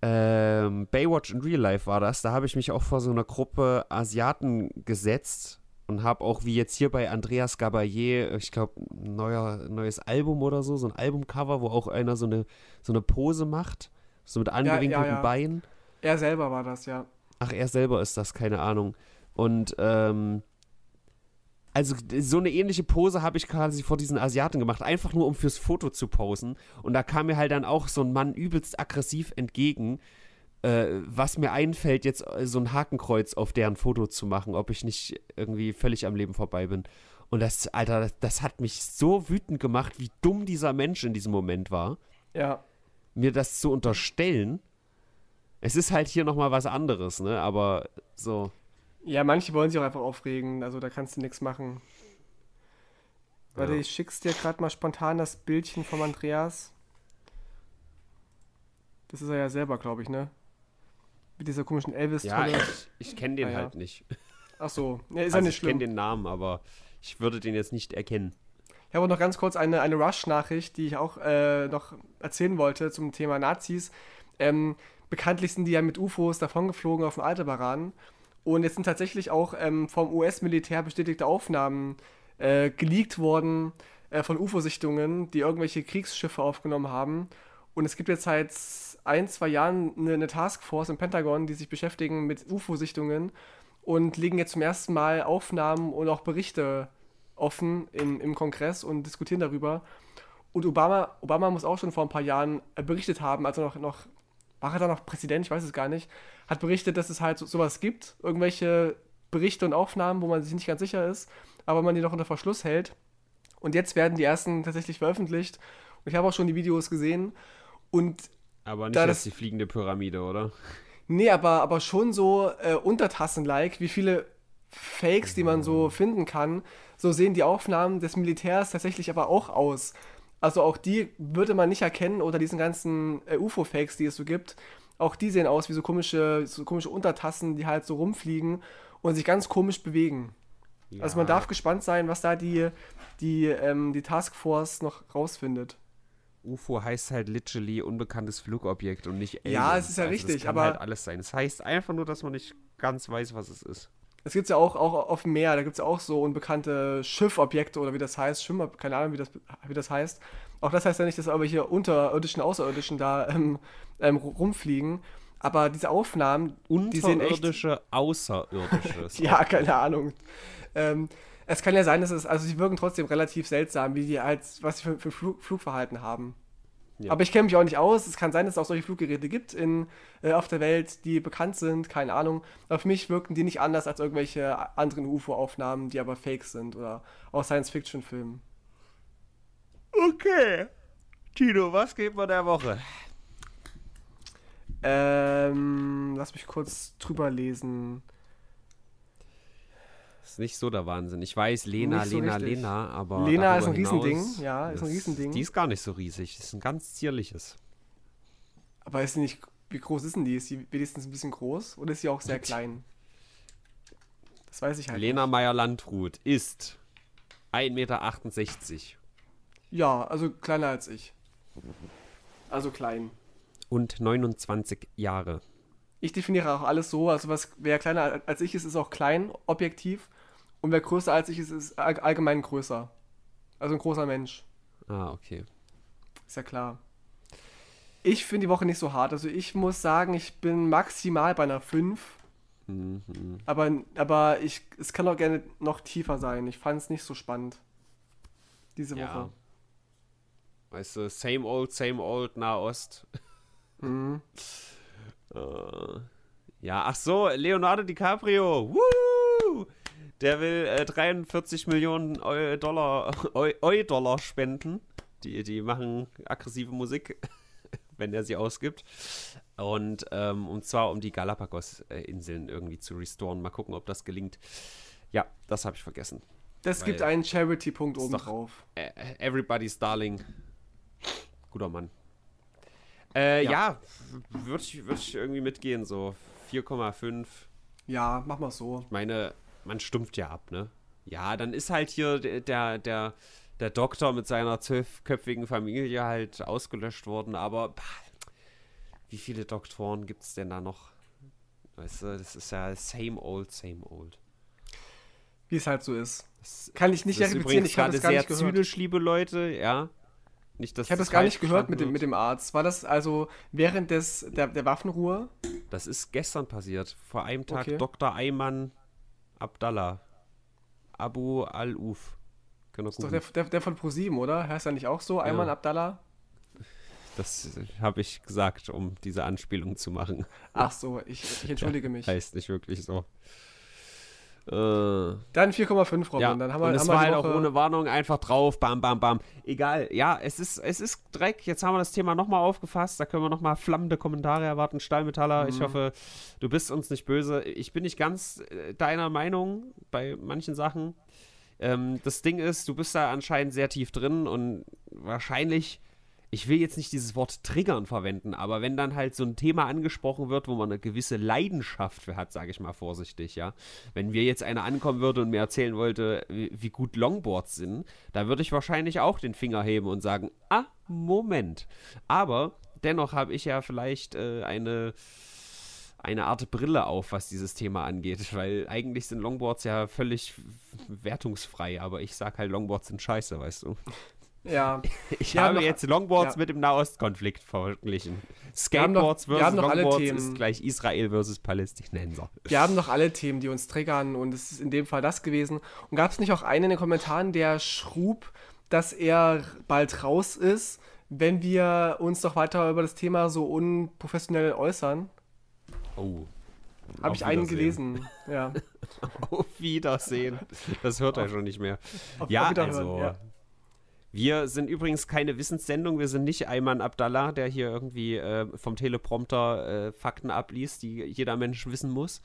ähm, Baywatch in Real Life war das, da habe ich mich auch vor so einer Gruppe Asiaten gesetzt und habe auch wie jetzt hier bei Andreas Gabaye, äh, ich glaube, neuer neues Album oder so, so ein Albumcover, wo auch einer so eine so eine Pose macht, so mit angewinkelten ja, ja, ja. Beinen. Er selber war das, ja. Ach, er selber ist das, keine Ahnung. Und ähm, also so eine ähnliche Pose habe ich quasi vor diesen Asiaten gemacht, einfach nur um fürs Foto zu posen. Und da kam mir halt dann auch so ein Mann übelst aggressiv entgegen äh, was mir einfällt, jetzt äh, so ein Hakenkreuz auf deren Foto zu machen, ob ich nicht irgendwie völlig am Leben vorbei bin. Und das, Alter, das, das hat mich so wütend gemacht, wie dumm dieser Mensch in diesem Moment war. Ja. Mir das zu unterstellen. Es ist halt hier nochmal was anderes, ne? Aber so. Ja, manche wollen sich auch einfach aufregen, also da kannst du nichts machen. Warte, ja. ich schick's dir gerade mal spontan das Bildchen vom Andreas. Das ist er ja selber, glaube ich, ne? Mit dieser komischen elvis -Tolle. Ja, ich, ich kenne den ah, ja. halt nicht. Ach so, ja, ist also ja nicht ich schlimm. Ich kenne den Namen, aber ich würde den jetzt nicht erkennen. Ich habe noch ganz kurz eine, eine Rush-Nachricht, die ich auch äh, noch erzählen wollte zum Thema Nazis. Ähm, bekanntlich sind die ja mit UFOs davongeflogen auf dem Aldebaran. Und jetzt sind tatsächlich auch ähm, vom US-Militär bestätigte Aufnahmen äh, geleakt worden äh, von UFO-Sichtungen, die irgendwelche Kriegsschiffe aufgenommen haben. Und es gibt jetzt seit ein, zwei Jahren eine, eine Taskforce im Pentagon, die sich beschäftigen mit UFO-Sichtungen und legen jetzt zum ersten Mal Aufnahmen und auch Berichte offen in, im Kongress und diskutieren darüber. Und Obama, Obama muss auch schon vor ein paar Jahren äh, berichtet haben, also noch, noch war er da noch Präsident, ich weiß es gar nicht, hat berichtet, dass es halt so, sowas gibt, irgendwelche Berichte und Aufnahmen, wo man sich nicht ganz sicher ist, aber man die noch unter Verschluss hält. Und jetzt werden die ersten tatsächlich veröffentlicht. Und ich habe auch schon die Videos gesehen. Und aber nicht da das, die fliegende Pyramide, oder? Nee, aber, aber schon so äh, Untertassen-like, wie viele Fakes, die man so mhm. finden kann, so sehen die Aufnahmen des Militärs tatsächlich aber auch aus. Also auch die würde man nicht erkennen oder diesen ganzen äh, UFO-Fakes, die es so gibt. Auch die sehen aus wie so komische, so komische Untertassen, die halt so rumfliegen und sich ganz komisch bewegen. Ja. Also man darf gespannt sein, was da die, die, ähm, die Taskforce noch rausfindet. UFO heißt halt literally unbekanntes Flugobjekt und nicht Alien. Ja, es ist ja also richtig, kann aber halt alles sein. Es das heißt einfach nur, dass man nicht ganz weiß, was es ist. Es gibt ja auch, auch auf dem Meer, da gibt es ja auch so unbekannte Schiffobjekte oder wie das heißt, Schwimmer, keine Ahnung, wie das, wie das heißt. Auch das heißt ja nicht, dass aber hier unterirdischen, außerirdischen da ähm, ähm, rumfliegen. Aber diese Aufnahmen, die sehen echt... Unterirdische, außerirdische. ja, keine Ahnung. Ähm, es kann ja sein, dass es, also sie wirken trotzdem relativ seltsam, wie die als, was sie für, für Flug, Flugverhalten haben. Ja. Aber ich kenne mich auch nicht aus. Es kann sein, dass es auch solche Fluggeräte gibt in, äh, auf der Welt, die bekannt sind, keine Ahnung. Auf mich wirken die nicht anders als irgendwelche anderen UFO-Aufnahmen, die aber fake sind oder aus Science-Fiction-Filmen. Okay. Tino, was geht bei der Woche? Ähm, lass mich kurz drüber lesen. Ist nicht so der Wahnsinn. Ich weiß, Lena, so Lena, richtig. Lena, aber. Lena ist ein Riesending, ja, ist, ein Riesending. Die ist gar nicht so riesig, das ist ein ganz zierliches. Aber ist sie nicht. Wie groß ist denn die? Ist sie wenigstens ein bisschen groß oder ist sie auch sehr klein? Das weiß ich halt. Lena Meyer-Landrut ist 1,68 Meter. Ja, also kleiner als ich. Also klein. Und 29 Jahre. Ich definiere auch alles so, also was wer kleiner als ich ist, ist auch klein, objektiv. Und wer größer als ich ist, ist allgemein größer. Also ein großer Mensch. Ah, okay. Ist ja klar. Ich finde die Woche nicht so hart. Also ich muss sagen, ich bin maximal bei einer 5. Mhm. Aber, aber ich, es kann auch gerne noch tiefer sein. Ich fand es nicht so spannend. Diese ja. Woche. Weißt du, same old, same old Nahost. Mhm. uh, ja, ach so, Leonardo DiCaprio. Woo! Der will äh, 43 Millionen Eu Dollar, Eu Dollar spenden. Die, die machen aggressive Musik, wenn er sie ausgibt. Und, ähm, und zwar um die Galapagos-Inseln irgendwie zu restoren. Mal gucken, ob das gelingt. Ja, das habe ich vergessen. Das Weil gibt einen Charity-Punkt oben drauf. E-, e-, everybody's Darling. Guter Mann. Äh, ja, ja würde ich, würd ich irgendwie mitgehen, so 4,5. Ja, mach mal so. Ich meine, man stumpft ja ab, ne? Ja, dann ist halt hier der, der, der Doktor mit seiner zwölfköpfigen Familie halt ausgelöscht worden, aber wie viele Doktoren gibt es denn da noch? Weißt du, das ist ja same old, same old. Wie es halt so ist. Das, Kann ich nicht replizieren, ich habe das gar sehr nicht gehört. zynisch, liebe Leute, ja. Nicht, ich habe das gar nicht gehört mit dem, mit dem Arzt. War das also während des, der, der Waffenruhe? Das ist gestern passiert. Vor einem Tag okay. Dr. Eimann Abdallah. Abu Al-Uf. Ist doch der, der, der von ProSieben, oder? Heißt er nicht auch so? Einmal ja. Abdallah? Das habe ich gesagt, um diese Anspielung zu machen. Ach so, ich, ich entschuldige mich. Heißt nicht wirklich so. Äh. Dann 4,5 Robin. Ja. Dann haben wir, und das haben war halt auch ohne Warnung einfach drauf, bam, bam, bam. Egal, ja, es ist, es ist Dreck. Jetzt haben wir das Thema nochmal aufgefasst. Da können wir nochmal flammende Kommentare erwarten. Stahlmetaller, mhm. ich hoffe, du bist uns nicht böse. Ich bin nicht ganz äh, deiner Meinung bei manchen Sachen. Ähm, das Ding ist, du bist da anscheinend sehr tief drin und wahrscheinlich ich will jetzt nicht dieses Wort triggern verwenden, aber wenn dann halt so ein Thema angesprochen wird, wo man eine gewisse Leidenschaft für hat, sage ich mal vorsichtig, ja. Wenn mir jetzt einer ankommen würde und mir erzählen wollte, wie gut Longboards sind, da würde ich wahrscheinlich auch den Finger heben und sagen, ah, Moment. Aber dennoch habe ich ja vielleicht äh, eine eine Art Brille auf, was dieses Thema angeht, weil eigentlich sind Longboards ja völlig wertungsfrei, aber ich sag halt, Longboards sind scheiße, weißt du. Ja. Ich wir habe jetzt Longboards ja. mit dem Nahostkonflikt verglichen. Skateboards versus Longboards ist gleich Israel versus Palästinenser. Wir haben noch alle Themen, die uns triggern und es ist in dem Fall das gewesen. Und gab es nicht auch einen in den Kommentaren, der schrub, dass er bald raus ist, wenn wir uns noch weiter über das Thema so unprofessionell äußern? Oh. Habe ich einen gelesen, ja. Auf Wiedersehen. Das hört er schon nicht mehr. Auf, ja, auf also, ja. Wir sind übrigens keine Wissenssendung, wir sind nicht Ayman Abdallah, der hier irgendwie äh, vom Teleprompter äh, Fakten abliest, die jeder Mensch wissen muss.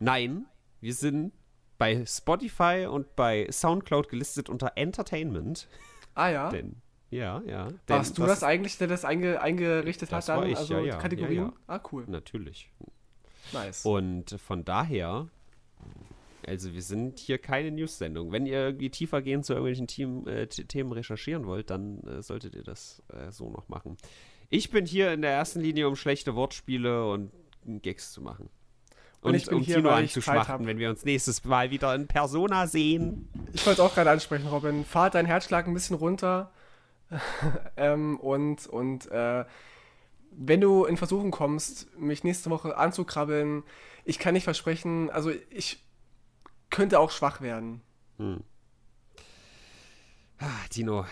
Nein, wir sind bei Spotify und bei Soundcloud gelistet unter Entertainment. Ah ja. Denn, ja, ja. Denn Warst du das, das, eigentlich, der das einge, eingerichtet das hat, dann? Ich, also ja, ja, Kategorien? Ja, ah, cool. Natürlich. Nice. Und von daher also wir sind hier keine News-Sendung. Wenn ihr irgendwie tiefer gehen zu irgendwelchen Team, äh, Themen recherchieren wollt, dann äh, solltet ihr das äh, so noch machen. Ich bin hier in der ersten Linie, um schlechte Wortspiele und Gags zu machen. Und, und ich bin um hier, Tino anzuschmachten, wenn wir uns nächstes Mal wieder in Persona sehen. Ich wollte es auch gerade ansprechen, Robin. Fahr deinen Herzschlag ein bisschen runter. ähm, und und äh, wenn du in Versuchen kommst, mich nächste Woche anzukrabbeln, ich kann nicht versprechen, also ich könnte auch schwach werden. Hm. Ah, Tino.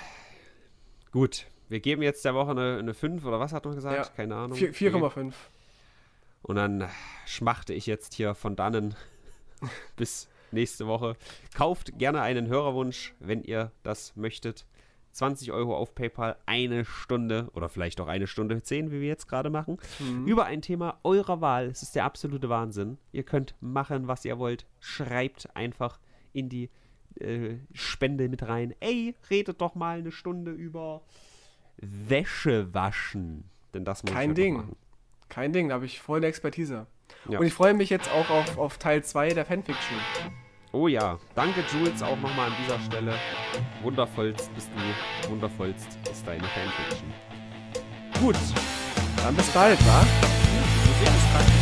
Gut. Wir geben jetzt der Woche eine, eine 5 oder was hat man gesagt? Ja. Keine Ahnung. 4,5. Okay. Und dann schmachte ich jetzt hier von dannen bis nächste Woche. Kauft gerne einen Hörerwunsch, wenn ihr das möchtet. 20 Euro auf PayPal eine Stunde oder vielleicht auch eine Stunde 10, wie wir jetzt gerade machen, mhm. über ein Thema eurer Wahl. Es ist der absolute Wahnsinn. Ihr könnt machen, was ihr wollt. Schreibt einfach in die äh, Spende mit rein. Ey, redet doch mal eine Stunde über Wäsche waschen. Denn das muss Kein Ding. Kein Ding, da habe ich voll eine Expertise. Ja. Und ich freue mich jetzt auch auf, auf Teil 2 der Fanfiction. Oh ja, danke Jules auch nochmal an dieser Stelle. Wundervollst bist du, wundervollst ist deine Fanfiction. Gut, dann bis bald, wa? Ja, wir sehen uns bald.